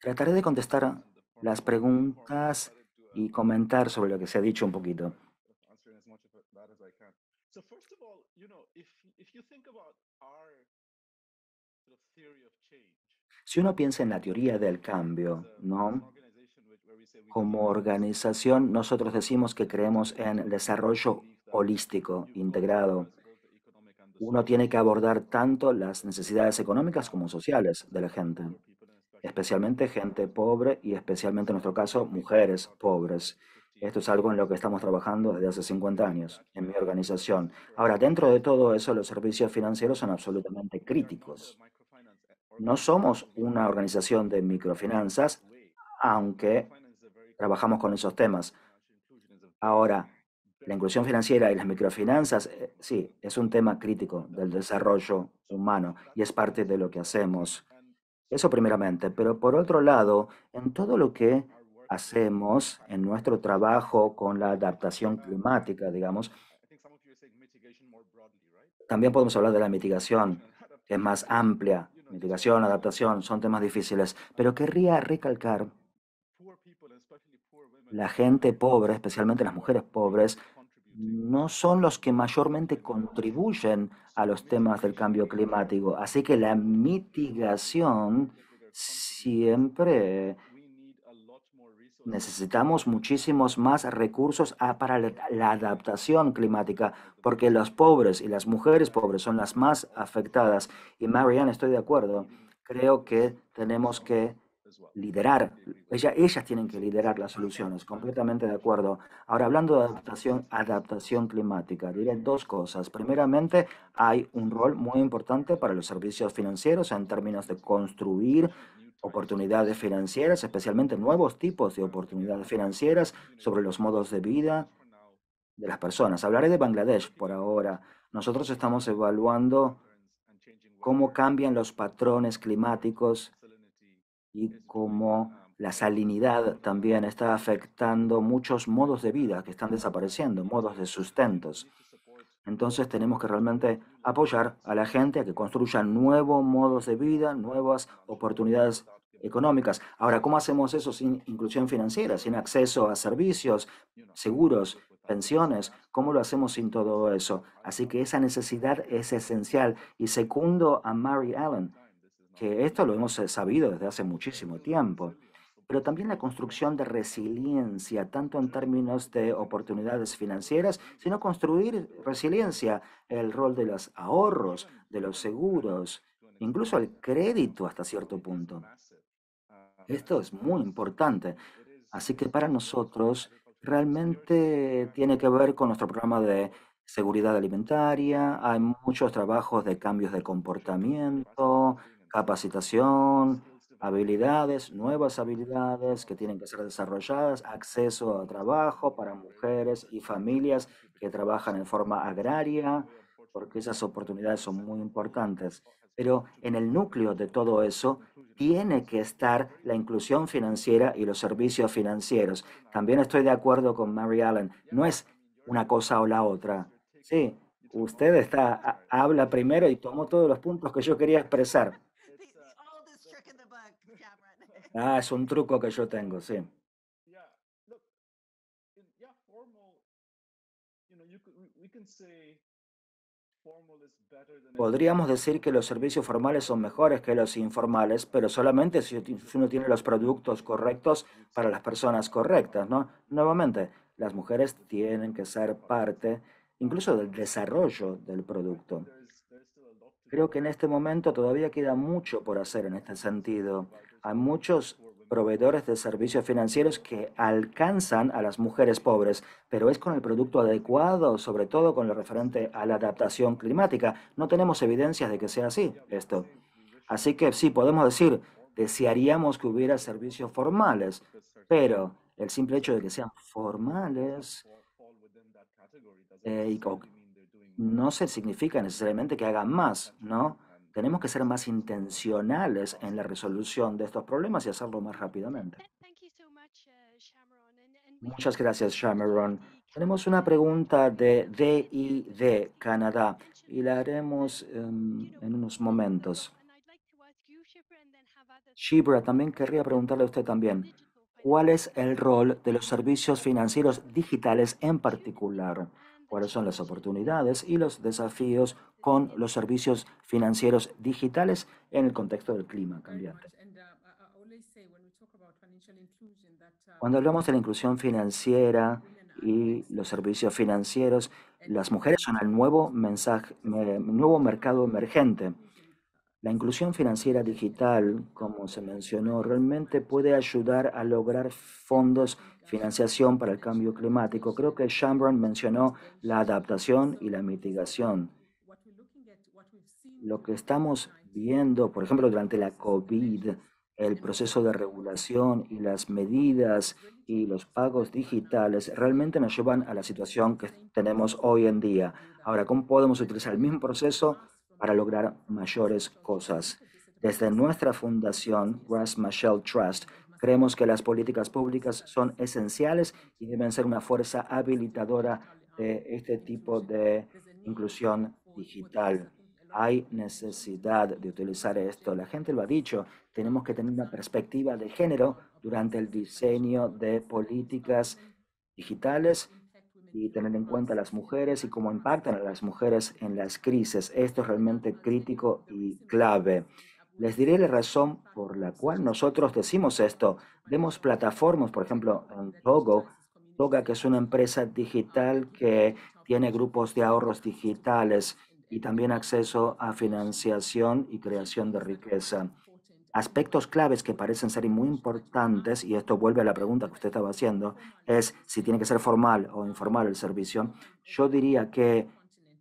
Trataré de contestar las preguntas y comentar sobre lo que se ha dicho un poquito. Si uno piensa en la teoría del cambio, ¿no? Como organización, nosotros decimos que creemos en el desarrollo holístico, integrado. Uno tiene que abordar tanto las necesidades económicas como sociales de la gente especialmente gente pobre y especialmente en nuestro caso mujeres pobres. Esto es algo en lo que estamos trabajando desde hace 50 años en mi organización. Ahora, dentro de todo eso, los servicios financieros son absolutamente críticos. No somos una organización de microfinanzas, aunque trabajamos con esos temas. Ahora, la inclusión financiera y las microfinanzas, eh, sí, es un tema crítico del desarrollo humano y es parte de lo que hacemos. Eso primeramente, pero por otro lado, en todo lo que hacemos en nuestro trabajo con la adaptación climática, digamos, también podemos hablar de la mitigación, que es más amplia. Mitigación, adaptación, son temas difíciles, pero querría recalcar la gente pobre, especialmente las mujeres pobres, no son los que mayormente contribuyen a los temas del cambio climático. Así que la mitigación siempre necesitamos muchísimos más recursos ah, para la adaptación climática, porque los pobres y las mujeres pobres son las más afectadas. Y Marianne, estoy de acuerdo. Creo que tenemos que liderar, ellas, ellas tienen que liderar las soluciones, completamente de acuerdo. Ahora, hablando de adaptación, adaptación climática, diré dos cosas. Primeramente, hay un rol muy importante para los servicios financieros en términos de construir oportunidades financieras, especialmente nuevos tipos de oportunidades financieras sobre los modos de vida de las personas. Hablaré de Bangladesh por ahora. Nosotros estamos evaluando cómo cambian los patrones climáticos y como la salinidad también está afectando muchos modos de vida que están desapareciendo, modos de sustentos. Entonces tenemos que realmente apoyar a la gente a que construya nuevos modos de vida, nuevas oportunidades económicas. Ahora, ¿cómo hacemos eso sin inclusión financiera, sin acceso a servicios, seguros, pensiones? ¿Cómo lo hacemos sin todo eso? Así que esa necesidad es esencial. Y segundo a Mary Allen, que esto lo hemos eh, sabido desde hace muchísimo tiempo, pero también la construcción de resiliencia, tanto en términos de oportunidades financieras, sino construir resiliencia, el rol de los ahorros, de los seguros, incluso el crédito hasta cierto punto. Esto es muy importante. Así que para nosotros realmente tiene que ver con nuestro programa de seguridad alimentaria, hay muchos trabajos de cambios de comportamiento, capacitación, habilidades, nuevas habilidades que tienen que ser desarrolladas, acceso a trabajo para mujeres y familias que trabajan en forma agraria, porque esas oportunidades son muy importantes. Pero en el núcleo de todo eso tiene que estar la inclusión financiera y los servicios financieros. También estoy de acuerdo con Mary Allen, no es una cosa o la otra. Sí, usted está, habla primero y tomó todos los puntos que yo quería expresar. Ah, es un truco que yo tengo, sí. Podríamos decir que los servicios formales son mejores que los informales, pero solamente si uno tiene los productos correctos para las personas correctas, ¿no? Nuevamente, las mujeres tienen que ser parte incluso del desarrollo del producto. Creo que en este momento todavía queda mucho por hacer en este sentido hay muchos proveedores de servicios financieros que alcanzan a las mujeres pobres, pero es con el producto adecuado, sobre todo con lo referente a la adaptación climática. No tenemos evidencias de que sea así esto. Así que sí, podemos decir, desearíamos que hubiera servicios formales, pero el simple hecho de que sean formales eh, no se significa necesariamente que hagan más, ¿no? Tenemos que ser más intencionales en la resolución de estos problemas y hacerlo más rápidamente. Uh, Muchas gracias, Shameron. Tenemos una pregunta de DID Canadá y la haremos em, en unos momentos. Shibra, también querría preguntarle a usted también, ¿cuál es el rol de los servicios financieros digitales en particular? cuáles son las oportunidades y los desafíos con los servicios financieros digitales en el contexto del clima cambiante. Cuando hablamos de la inclusión financiera y los servicios financieros, las mujeres son el nuevo, mensaje, nuevo mercado emergente. La inclusión financiera digital, como se mencionó, realmente puede ayudar a lograr fondos financiación para el cambio climático. Creo que Shambron mencionó la adaptación y la mitigación. Lo que estamos viendo, por ejemplo, durante la COVID, el proceso de regulación y las medidas y los pagos digitales realmente nos llevan a la situación que tenemos hoy en día. Ahora, ¿cómo podemos utilizar el mismo proceso para lograr mayores cosas? Desde nuestra fundación, Grass Michelle Trust, Creemos que las políticas públicas son esenciales y deben ser una fuerza habilitadora de este tipo de inclusión digital. Hay necesidad de utilizar esto. La gente lo ha dicho. Tenemos que tener una perspectiva de género durante el diseño de políticas digitales y tener en cuenta las mujeres y cómo impactan a las mujeres en las crisis. Esto es realmente crítico y clave. Les diré la razón por la cual nosotros decimos esto. Vemos plataformas, por ejemplo, en Togo, Toga, que es una empresa digital que tiene grupos de ahorros digitales y también acceso a financiación y creación de riqueza. Aspectos claves que parecen ser muy importantes, y esto vuelve a la pregunta que usted estaba haciendo, es si tiene que ser formal o informal el servicio. Yo diría que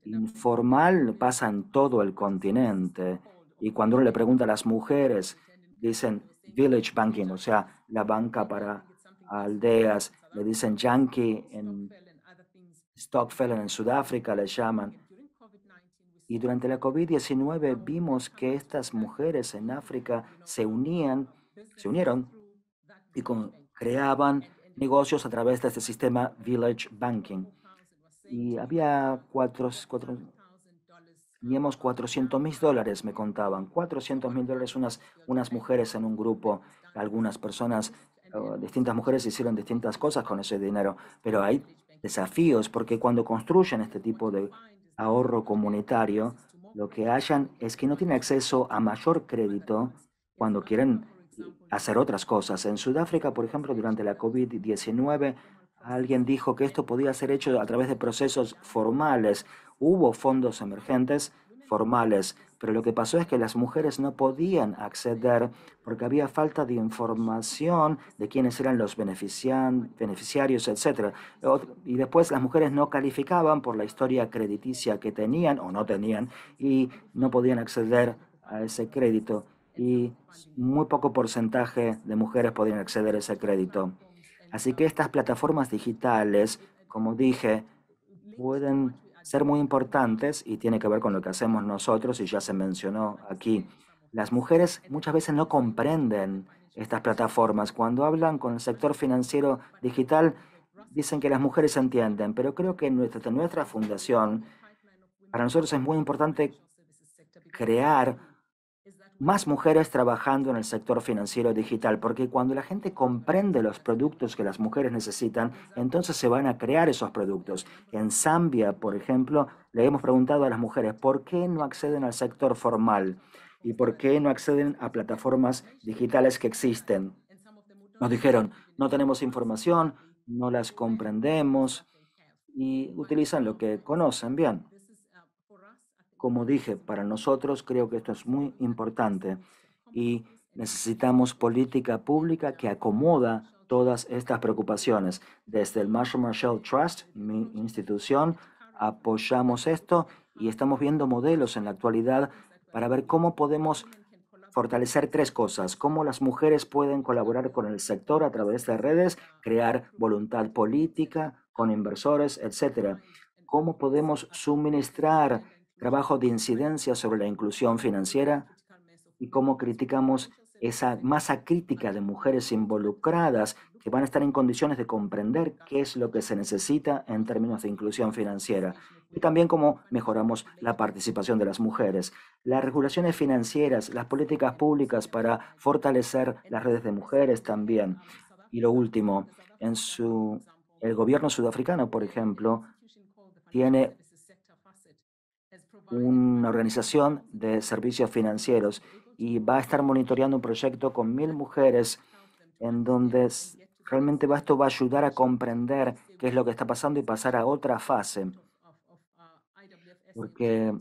informal pasa en todo el continente y cuando uno le pregunta a las mujeres, dicen village banking, o sea, la banca para aldeas, le dicen yankee en Stockfell en Sudáfrica le llaman. Y durante la COVID-19 vimos que estas mujeres en África se unían, se unieron y creaban negocios a través de este sistema Village Banking. Y había cuatro teníamos 400 mil dólares, me contaban, 400 mil dólares unas, unas mujeres en un grupo, algunas personas, distintas mujeres hicieron distintas cosas con ese dinero, pero hay desafíos porque cuando construyen este tipo de ahorro comunitario, lo que hayan es que no tienen acceso a mayor crédito cuando quieren hacer otras cosas. En Sudáfrica, por ejemplo, durante la COVID-19, alguien dijo que esto podía ser hecho a través de procesos formales, Hubo fondos emergentes formales, pero lo que pasó es que las mujeres no podían acceder porque había falta de información de quiénes eran los beneficiarios, etc. Y después las mujeres no calificaban por la historia crediticia que tenían o no tenían y no podían acceder a ese crédito. Y muy poco porcentaje de mujeres podían acceder a ese crédito. Así que estas plataformas digitales, como dije, pueden ser muy importantes y tiene que ver con lo que hacemos nosotros y ya se mencionó aquí. Las mujeres muchas veces no comprenden estas plataformas. Cuando hablan con el sector financiero digital, dicen que las mujeres entienden, pero creo que nuestra, nuestra fundación, para nosotros es muy importante crear más mujeres trabajando en el sector financiero digital, porque cuando la gente comprende los productos que las mujeres necesitan, entonces se van a crear esos productos. En Zambia, por ejemplo, le hemos preguntado a las mujeres por qué no acceden al sector formal y por qué no acceden a plataformas digitales que existen. Nos dijeron, no tenemos información, no las comprendemos y utilizan lo que conocen bien. Como dije, para nosotros creo que esto es muy importante y necesitamos política pública que acomoda todas estas preocupaciones. Desde el Marshall Marshall Trust, mi institución, apoyamos esto y estamos viendo modelos en la actualidad para ver cómo podemos fortalecer tres cosas, cómo las mujeres pueden colaborar con el sector a través de redes, crear voluntad política con inversores, etcétera. Cómo podemos suministrar trabajo de incidencia sobre la inclusión financiera y cómo criticamos esa masa crítica de mujeres involucradas que van a estar en condiciones de comprender qué es lo que se necesita en términos de inclusión financiera y también cómo mejoramos la participación de las mujeres. Las regulaciones financieras, las políticas públicas para fortalecer las redes de mujeres también. Y lo último, en su, el gobierno sudafricano, por ejemplo, tiene una organización de servicios financieros y va a estar monitoreando un proyecto con mil mujeres en donde realmente esto va a ayudar a comprender qué es lo que está pasando y pasar a otra fase. Porque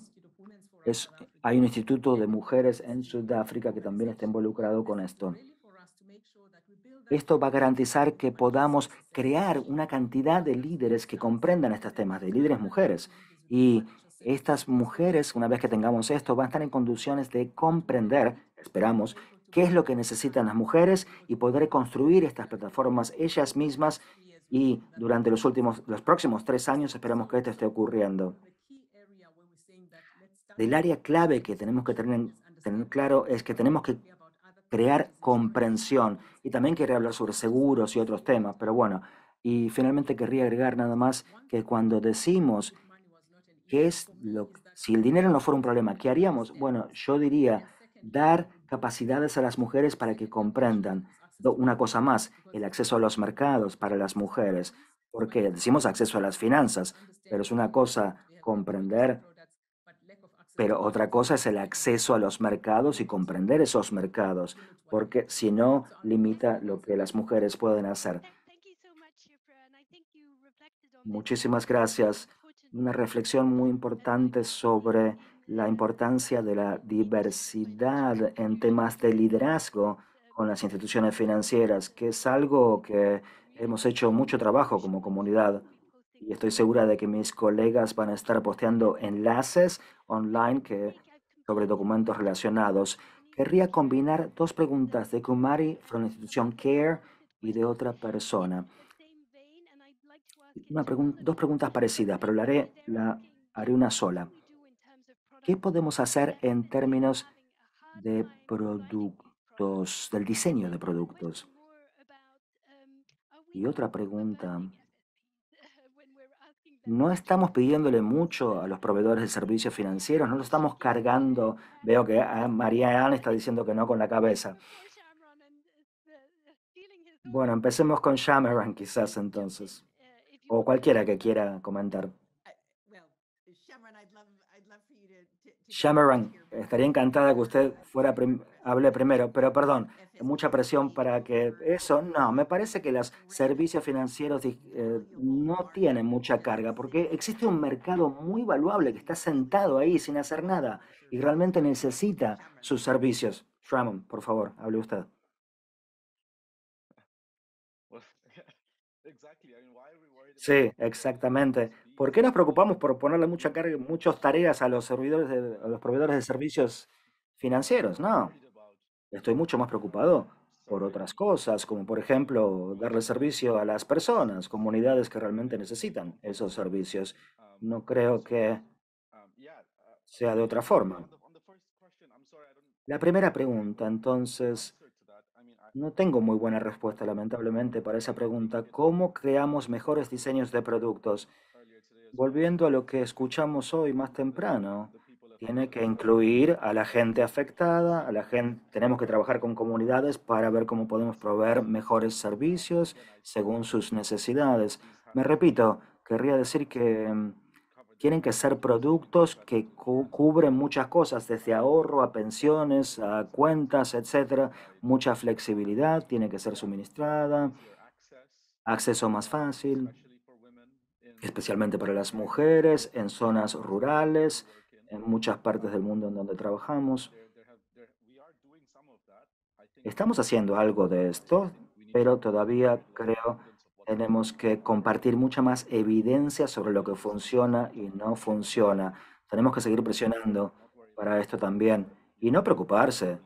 es, hay un instituto de mujeres en Sudáfrica que también está involucrado con esto. Esto va a garantizar que podamos crear una cantidad de líderes que comprendan estos temas, de líderes mujeres, y estas mujeres, una vez que tengamos esto, van a estar en condiciones de comprender, esperamos, qué es lo que necesitan las mujeres y poder construir estas plataformas ellas mismas y durante los, últimos, los próximos tres años esperamos que esto esté ocurriendo. Del área clave que tenemos que tener, claro es que tenemos que crear comprensión y también quería hablar sobre seguros y otros temas, pero bueno, y finalmente querría agregar nada más que cuando decimos es lo si el dinero no fuera un problema, qué haríamos? Bueno, yo diría dar capacidades a las mujeres para que comprendan una cosa más, el acceso a los mercados para las mujeres, porque decimos acceso a las finanzas, pero es una cosa comprender, pero otra cosa es el acceso a los mercados y comprender esos mercados, porque si no, limita lo que las mujeres pueden hacer. Muchísimas gracias, una reflexión muy importante sobre la importancia de la diversidad en temas de liderazgo con las instituciones financieras, que es algo que hemos hecho mucho trabajo como comunidad. Y estoy segura de que mis colegas van a estar posteando enlaces online sobre documentos relacionados. Querría combinar dos preguntas de Kumari, de la institución CARE, y de otra persona dos preguntas parecidas, pero la haré, la haré una sola. ¿Qué podemos hacer en términos de productos, del diseño de productos? Y otra pregunta. No estamos pidiéndole mucho a los proveedores de servicios financieros, no lo estamos cargando. Veo que ah, María Anne está diciendo que no con la cabeza. Bueno, empecemos con Shamaran quizás entonces o cualquiera que quiera comentar. Shamaran, estaría encantada que usted fuera hable primero, pero perdón, mucha presión para que eso. No, me parece que los servicios financieros eh, no tienen mucha carga, porque existe un mercado muy valuable que está sentado ahí sin hacer nada y realmente necesita sus servicios. Shramon, por favor, hable usted. Sí, exactamente. ¿Por qué nos preocupamos por ponerle mucha carga, muchas tareas a los servidores a los proveedores de servicios financieros? No. Estoy mucho más preocupado por otras cosas, como por ejemplo darle servicio a las personas, comunidades que realmente necesitan esos servicios. No creo que sea de otra forma. La primera pregunta, entonces, no tengo muy buena respuesta, lamentablemente, para esa pregunta. ¿Cómo creamos mejores diseños de productos? Volviendo a lo que escuchamos hoy más temprano, tiene que incluir a la gente afectada, a la gente, tenemos que trabajar con comunidades para ver cómo podemos proveer mejores servicios según sus necesidades. Me repito, querría decir que mm, tienen que ser productos que cubren muchas cosas, desde ahorro a pensiones, a cuentas, etcétera. Mucha flexibilidad tiene que ser suministrada, acceso más fácil, especialmente para las mujeres, en zonas rurales, en muchas partes del mundo en donde trabajamos. Estamos haciendo algo de esto, pero todavía creo tenemos que compartir mucha más evidencia sobre lo que funciona y no funciona. Tenemos que seguir presionando para esto también y no preocuparse.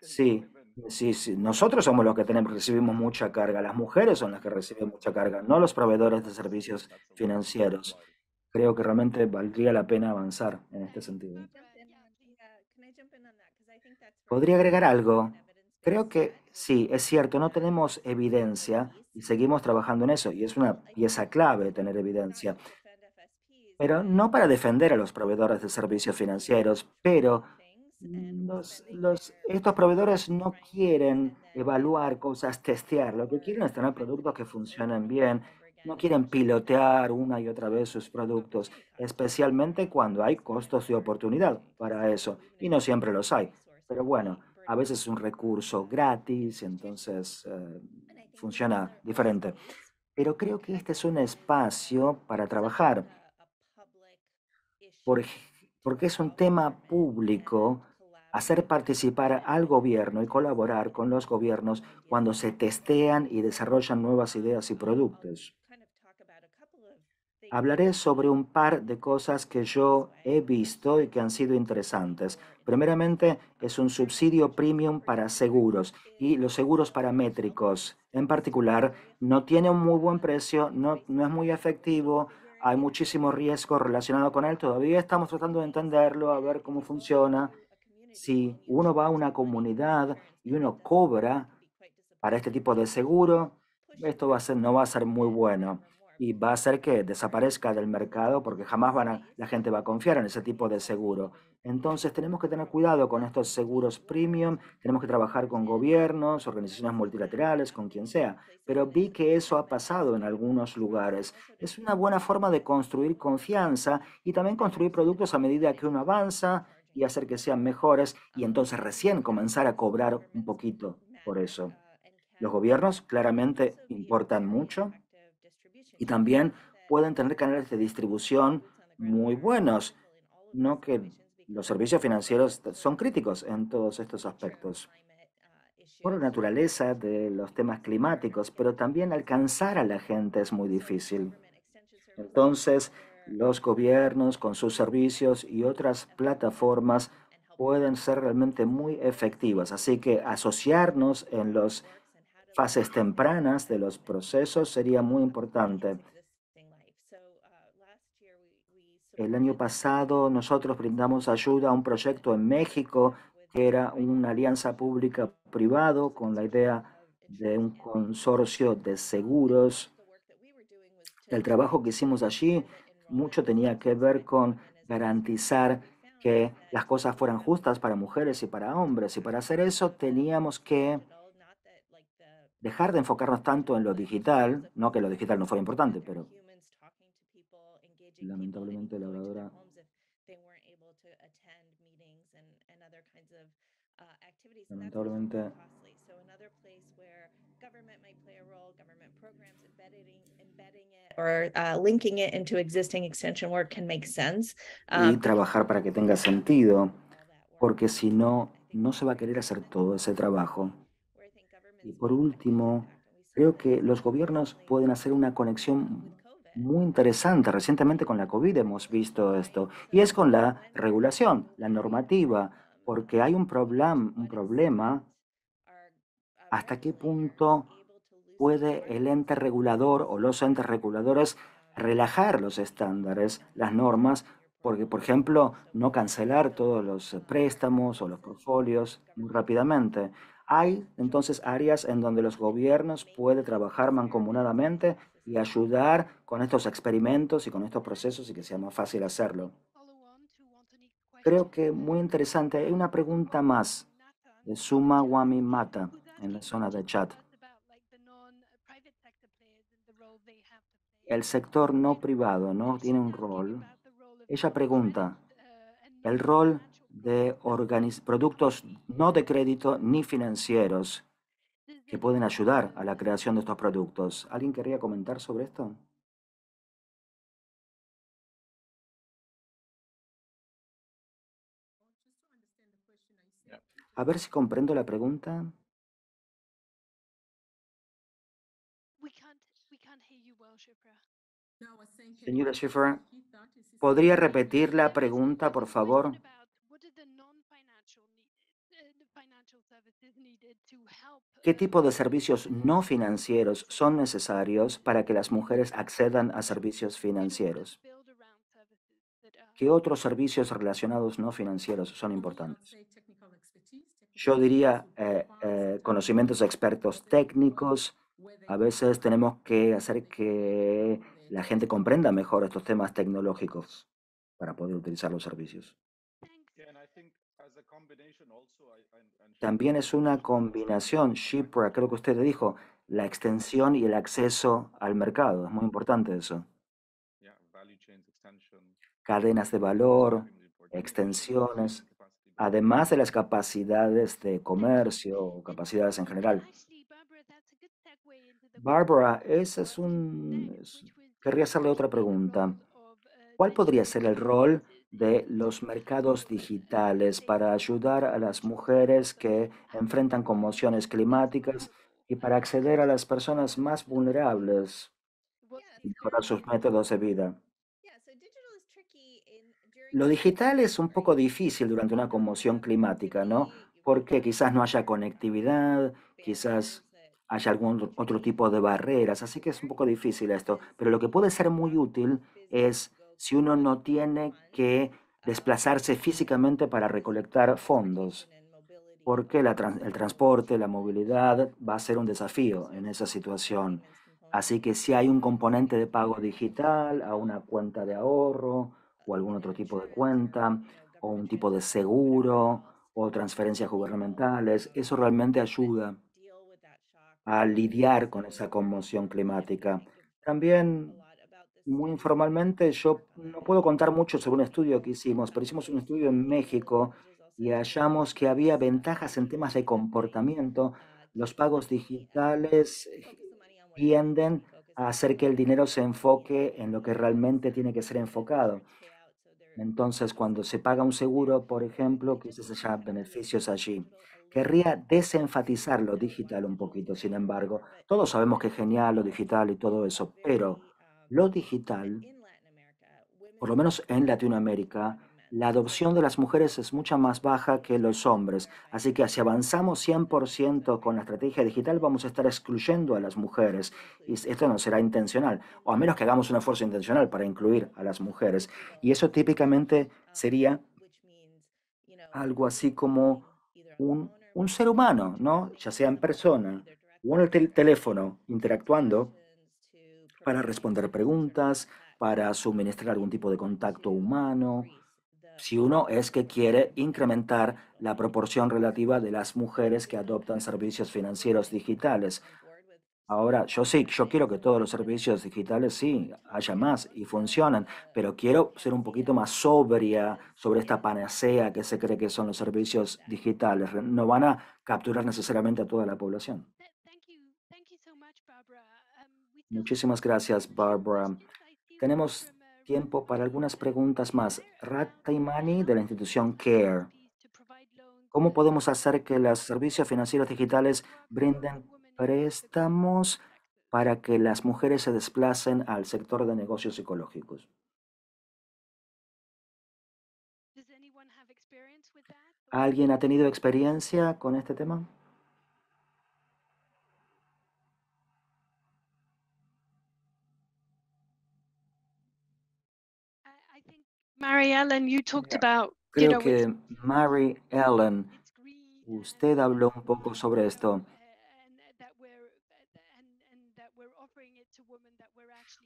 Sí, sí, Nosotros somos los que tenemos, recibimos mucha carga. Las mujeres son las que reciben mucha carga, no los proveedores de servicios financieros. Creo que realmente valdría la pena avanzar en este sentido. ¿Podría agregar algo? Creo que Sí, es cierto, no tenemos evidencia y seguimos trabajando en eso, y es una pieza clave tener evidencia, pero no para defender a los proveedores de servicios financieros, pero los, estos proveedores no quieren evaluar cosas, testear, lo que quieren es tener productos que funcionen bien, no quieren pilotear una y otra vez sus productos, especialmente cuando hay costos de oportunidad para eso, y no siempre los hay. Pero bueno, a veces es un recurso gratis, entonces eh, funciona diferente. Pero creo que este es un espacio para trabajar, porque es un tema público hacer participar al gobierno y colaborar con los gobiernos cuando se testean y desarrollan nuevas ideas y productos. Hablaré sobre un par de cosas que yo he visto y que han sido interesantes. Primeramente, es un subsidio premium para seguros y los seguros paramétricos en particular no tiene un muy buen precio, no, es muy efectivo, hay muchísimo riesgo relacionado con él. Todavía estamos tratando de entenderlo, a ver cómo funciona. Si uno va a una comunidad y uno cobra para este tipo de seguro, esto va a ser, no va a ser muy bueno y va a hacer que desaparezca del mercado porque jamás la gente va a confiar en ese tipo de seguro. Entonces tenemos que tener cuidado con estos seguros premium, tenemos que trabajar con gobiernos, organizaciones multilaterales, con quien sea, pero vi que eso ha pasado en algunos lugares. Es una buena forma de construir confianza y también construir productos a medida que uno avanza y hacer que sean mejores y entonces recién comenzar a cobrar un poquito por eso. Los gobiernos claramente importan mucho y también pueden tener canales de distribución muy buenos, no que los servicios financieros son críticos en todos estos aspectos por la naturaleza de los temas climáticos, pero también alcanzar a la gente es muy difícil. Entonces, los gobiernos con sus servicios y otras plataformas pueden ser realmente muy efectivas. Así que asociarnos en las fases tempranas de los procesos sería muy importante. El año pasado nosotros brindamos ayuda a un proyecto en México que era una alianza pública-privado con la idea de un consorcio de seguros. El trabajo que hicimos allí mucho tenía que ver con garantizar que las cosas fueran justas para mujeres y para hombres. Y para hacer eso teníamos que dejar de enfocarnos tanto en lo digital, no que lo digital no fuera importante, pero Lamentablemente, la oradora uh, Lamentablemente, Y trabajar para que tenga sentido, porque si no, no se va a querer hacer todo ese trabajo. Y por último, creo que los gobiernos pueden hacer una conexión muy interesante. Recientemente con la COVID hemos visto esto. Y es con la regulación, la normativa, porque hay un, problema hasta qué punto puede el ente regulador o los entes reguladores relajar los estándares, las normas, porque, por ejemplo, no cancelar todos los préstamos o los portfolios muy rápidamente. Hay entonces áreas en donde los gobiernos pueden trabajar mancomunadamente y ayudar con estos experimentos y con estos procesos y que sea más fácil hacerlo. Creo que muy interesante. Hay una pregunta más de Suma Wami Mata en la zona de chat. El sector no privado no tiene un rol. Ella pregunta, el rol de productos no de crédito ni financieros que pueden ayudar a la creación de estos productos. ¿Alguien querría comentar sobre esto? A ver si comprendo la pregunta. Señora Schiffer, ¿podría repetir la pregunta, por favor? ¿Qué tipo de servicios no financieros son necesarios para que las mujeres accedan a servicios financieros? ¿Qué otros servicios relacionados no financieros son importantes? Yo diría eh, eh, conocimientos expertos técnicos. A veces tenemos que hacer que la gente comprenda mejor estos temas tecnológicos para poder utilizar los servicios. También es una combinación, Shipra, creo que usted le dijo, la extensión y el acceso al mercado. Es muy importante eso. Cadenas de valor, extensiones, además de las capacidades de comercio o capacidades en general. Barbara, esa es un... Querría hacerle otra pregunta. Uh, ¿Cuál podría ser el rol de los mercados digitales para ayudar a las mujeres que enfrentan conmociones climáticas y para acceder a las personas más vulnerables y mejorar sus métodos de vida. Lo digital es un poco difícil durante una conmoción climática, ¿no? Porque quizás no haya conectividad, quizás haya algún otro tipo de barreras, así que es un poco difícil esto. Pero lo que puede ser muy útil es si uno no tiene que desplazarse físicamente para recolectar fondos, porque el transporte, la movilidad va a ser un desafío en esa situación. Así que si hay un componente de pago digital a una cuenta de ahorro o algún otro tipo de cuenta o un tipo de seguro o transferencias gubernamentales, eso realmente ayuda a lidiar con esa conmoción climática. También muy informalmente, yo no puedo contar mucho sobre un estudio que hicimos, pero hicimos un estudio en México y hallamos que había ventajas en temas de comportamiento. Los pagos digitales tienden a hacer que el dinero se enfoque en lo que realmente tiene que ser enfocado. Entonces, cuando se paga un seguro, por ejemplo, quizás haya beneficios allí. Querría desenfatizar lo digital un poquito, sin embargo. Todos sabemos que es genial lo digital y todo eso, pero lo digital, por lo menos en Latinoamérica, la adopción de las mujeres es mucha más baja que los hombres. Así que si avanzamos 100% con la estrategia digital, vamos a estar excluyendo a las mujeres. Y esto no será intencional, o a menos que hagamos un esfuerzo intencional para incluir a las mujeres. Y eso típicamente um, sería algo así como un, un ser humano, ¿no? Ya sea en persona o en el teléfono, interactuando para responder preguntas, para suministrar algún tipo de contacto humano, si uno es que quiere incrementar la proporción relativa de las mujeres que adoptan servicios financieros digitales. Ahora, yo sí, yo quiero que todos los servicios digitales sí haya más y funcionen, pero quiero ser un poquito más sobria sobre esta panacea que se cree que son los servicios digitales. No van a capturar necesariamente a toda la población. Muchísimas gracias, Barbara. Tenemos tiempo para algunas preguntas más. Rat de la institución CARE. ¿Cómo podemos hacer que los servicios financieros digitales brinden préstamos para que las mujeres se desplacen al sector de negocios psicológicos? ¿Alguien ha tenido experiencia con este tema? Mary Creo que Mary Ellen, usted habló un poco sobre esto.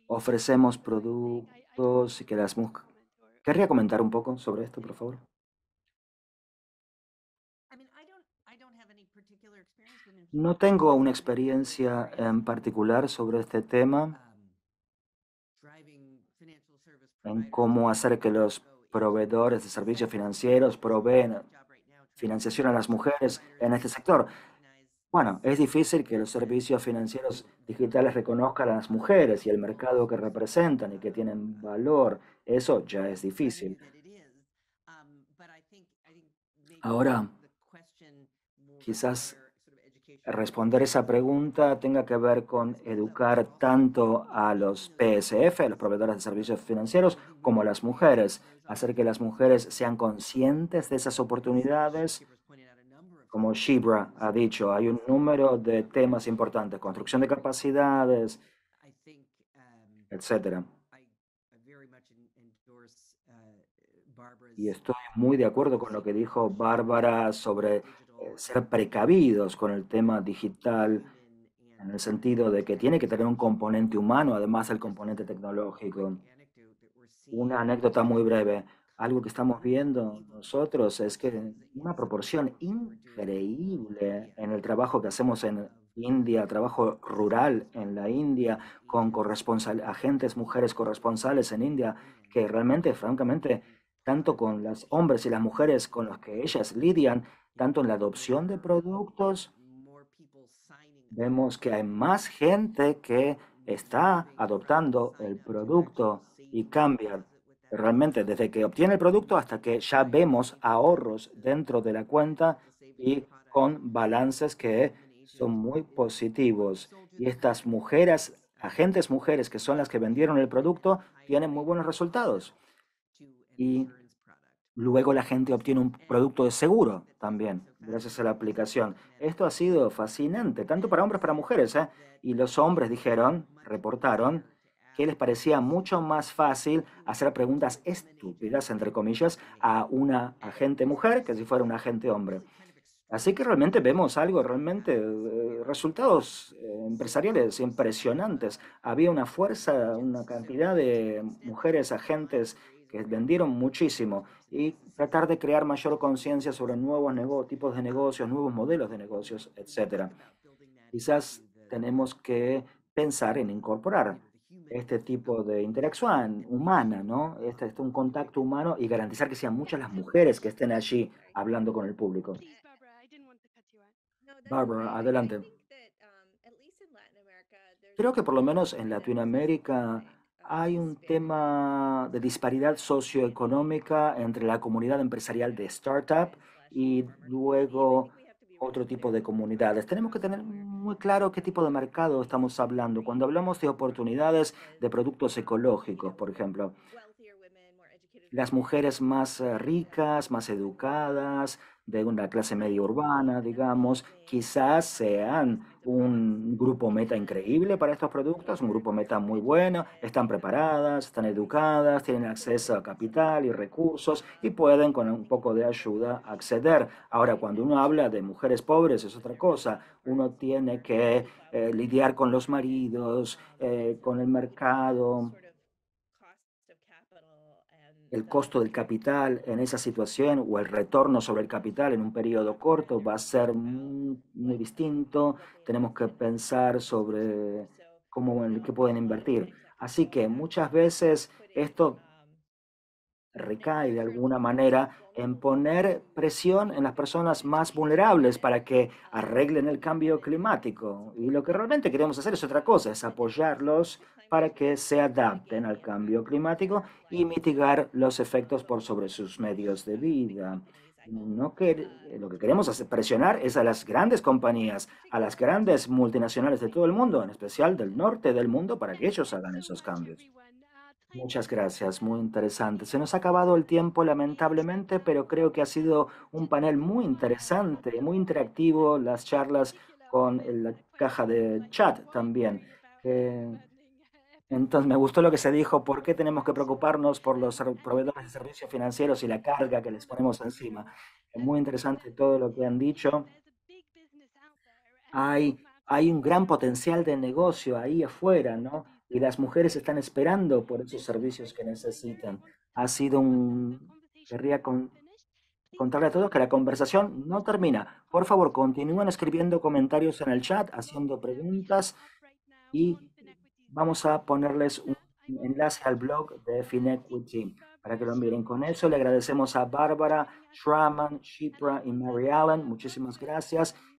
Ofrecemos productos que las mujeres... ¿Querría comentar un poco sobre esto, por favor? No tengo una experiencia en particular sobre este tema en cómo hacer que los proveedores de servicios financieros proveen financiación a las mujeres en este sector. Bueno, es difícil que los servicios financieros digitales reconozcan a las mujeres y el mercado que representan y que tienen valor. Eso ya es difícil. Ahora, quizás responder esa pregunta tenga que ver con educar tanto a los PSF, a los proveedores de servicios financieros, como a las mujeres, hacer que las mujeres sean conscientes de esas oportunidades. Como Shibra ha dicho, hay un número de temas importantes, construcción de capacidades, etcétera. Y estoy muy de acuerdo con lo que dijo Bárbara sobre eh, ser precavidos con el tema digital en el sentido de que tiene que tener un componente humano, además del componente tecnológico. Una anécdota muy breve. Algo que estamos viendo nosotros es que una proporción increíble en el trabajo que hacemos en India, trabajo rural en la India, con agentes mujeres corresponsales en India, que realmente, francamente, tanto con los hombres y las mujeres con los que ellas lidian, tanto en la adopción de productos, vemos que hay más gente que está adoptando el producto y cambia realmente desde que obtiene el producto hasta que ya vemos ahorros dentro de la cuenta y con balances que son muy positivos. Y estas mujeres, agentes mujeres que son las que vendieron el producto, tienen muy buenos resultados. Y Luego la gente obtiene un producto de seguro también, gracias a la aplicación. Esto ha sido fascinante, tanto para hombres como para mujeres. ¿eh? Y los hombres dijeron, reportaron, que les parecía mucho más fácil hacer preguntas estúpidas, entre comillas, a una agente mujer que si fuera un agente hombre. Así que realmente vemos algo, realmente eh, resultados eh, empresariales impresionantes. Había una fuerza, una cantidad de mujeres agentes que vendieron muchísimo, y tratar de crear mayor conciencia sobre nuevos tipos de negocios, nuevos modelos de negocios, etc. Quizás tenemos que pensar en incorporar este tipo de interacción humana, ¿no? Este, es este, un contacto humano y garantizar que sean muchas las mujeres que estén allí hablando con el público. Barbara, adelante. Um, Creo que por lo menos en Latinoamérica hay un tema de disparidad socioeconómica entre la comunidad empresarial de startup y luego otro tipo de comunidades. Tenemos que tener muy claro qué tipo de mercado estamos hablando. Cuando hablamos de oportunidades de productos ecológicos, por ejemplo, las mujeres más eh, ricas, más educadas, de una clase media urbana, digamos, quizás sean un grupo meta increíble para estos productos, un grupo meta muy bueno, están preparadas, están educadas, tienen acceso a capital y recursos y pueden con un poco de ayuda acceder. Ahora, cuando uno habla de mujeres pobres es otra cosa, uno tiene que eh, lidiar con los maridos, eh, con el mercado, el costo del capital en esa situación o el retorno sobre el capital en un periodo corto va a ser muy, distinto. Tenemos que pensar sobre cómo en qué pueden invertir. Así que muchas veces esto recae de alguna manera en poner presión en las personas más vulnerables para que arreglen el cambio climático. Y lo que realmente queremos hacer es otra cosa, es apoyarlos para que se adapten al cambio climático y mitigar los efectos por sobre sus medios de vida. No que, lo que queremos hacer, presionar es a las grandes compañías, a las grandes multinacionales de todo el mundo, en especial del norte del mundo, para que ellos hagan esos cambios. Muchas gracias, muy interesante. Se nos ha acabado el tiempo lamentablemente, pero creo que ha sido un panel muy interesante, muy interactivo, las charlas con la caja de chat también. Eh, entonces, me gustó lo que se dijo, ¿por qué tenemos que preocuparnos por los proveedores de servicios financieros y la carga que les ponemos encima? Es muy interesante todo lo que han dicho. Hay, hay un gran potencial de negocio ahí afuera, ¿no? Y las mujeres están esperando por esos servicios que necesitan. Ha sido un... Querría con, contarle a todos que la conversación no termina. Por favor, continúen escribiendo comentarios en el chat, haciendo preguntas y vamos a ponerles un enlace al blog de Finec para que lo miren. Con eso le agradecemos a Bárbara, Shraman, Shipra y Mary Allen. Muchísimas gracias.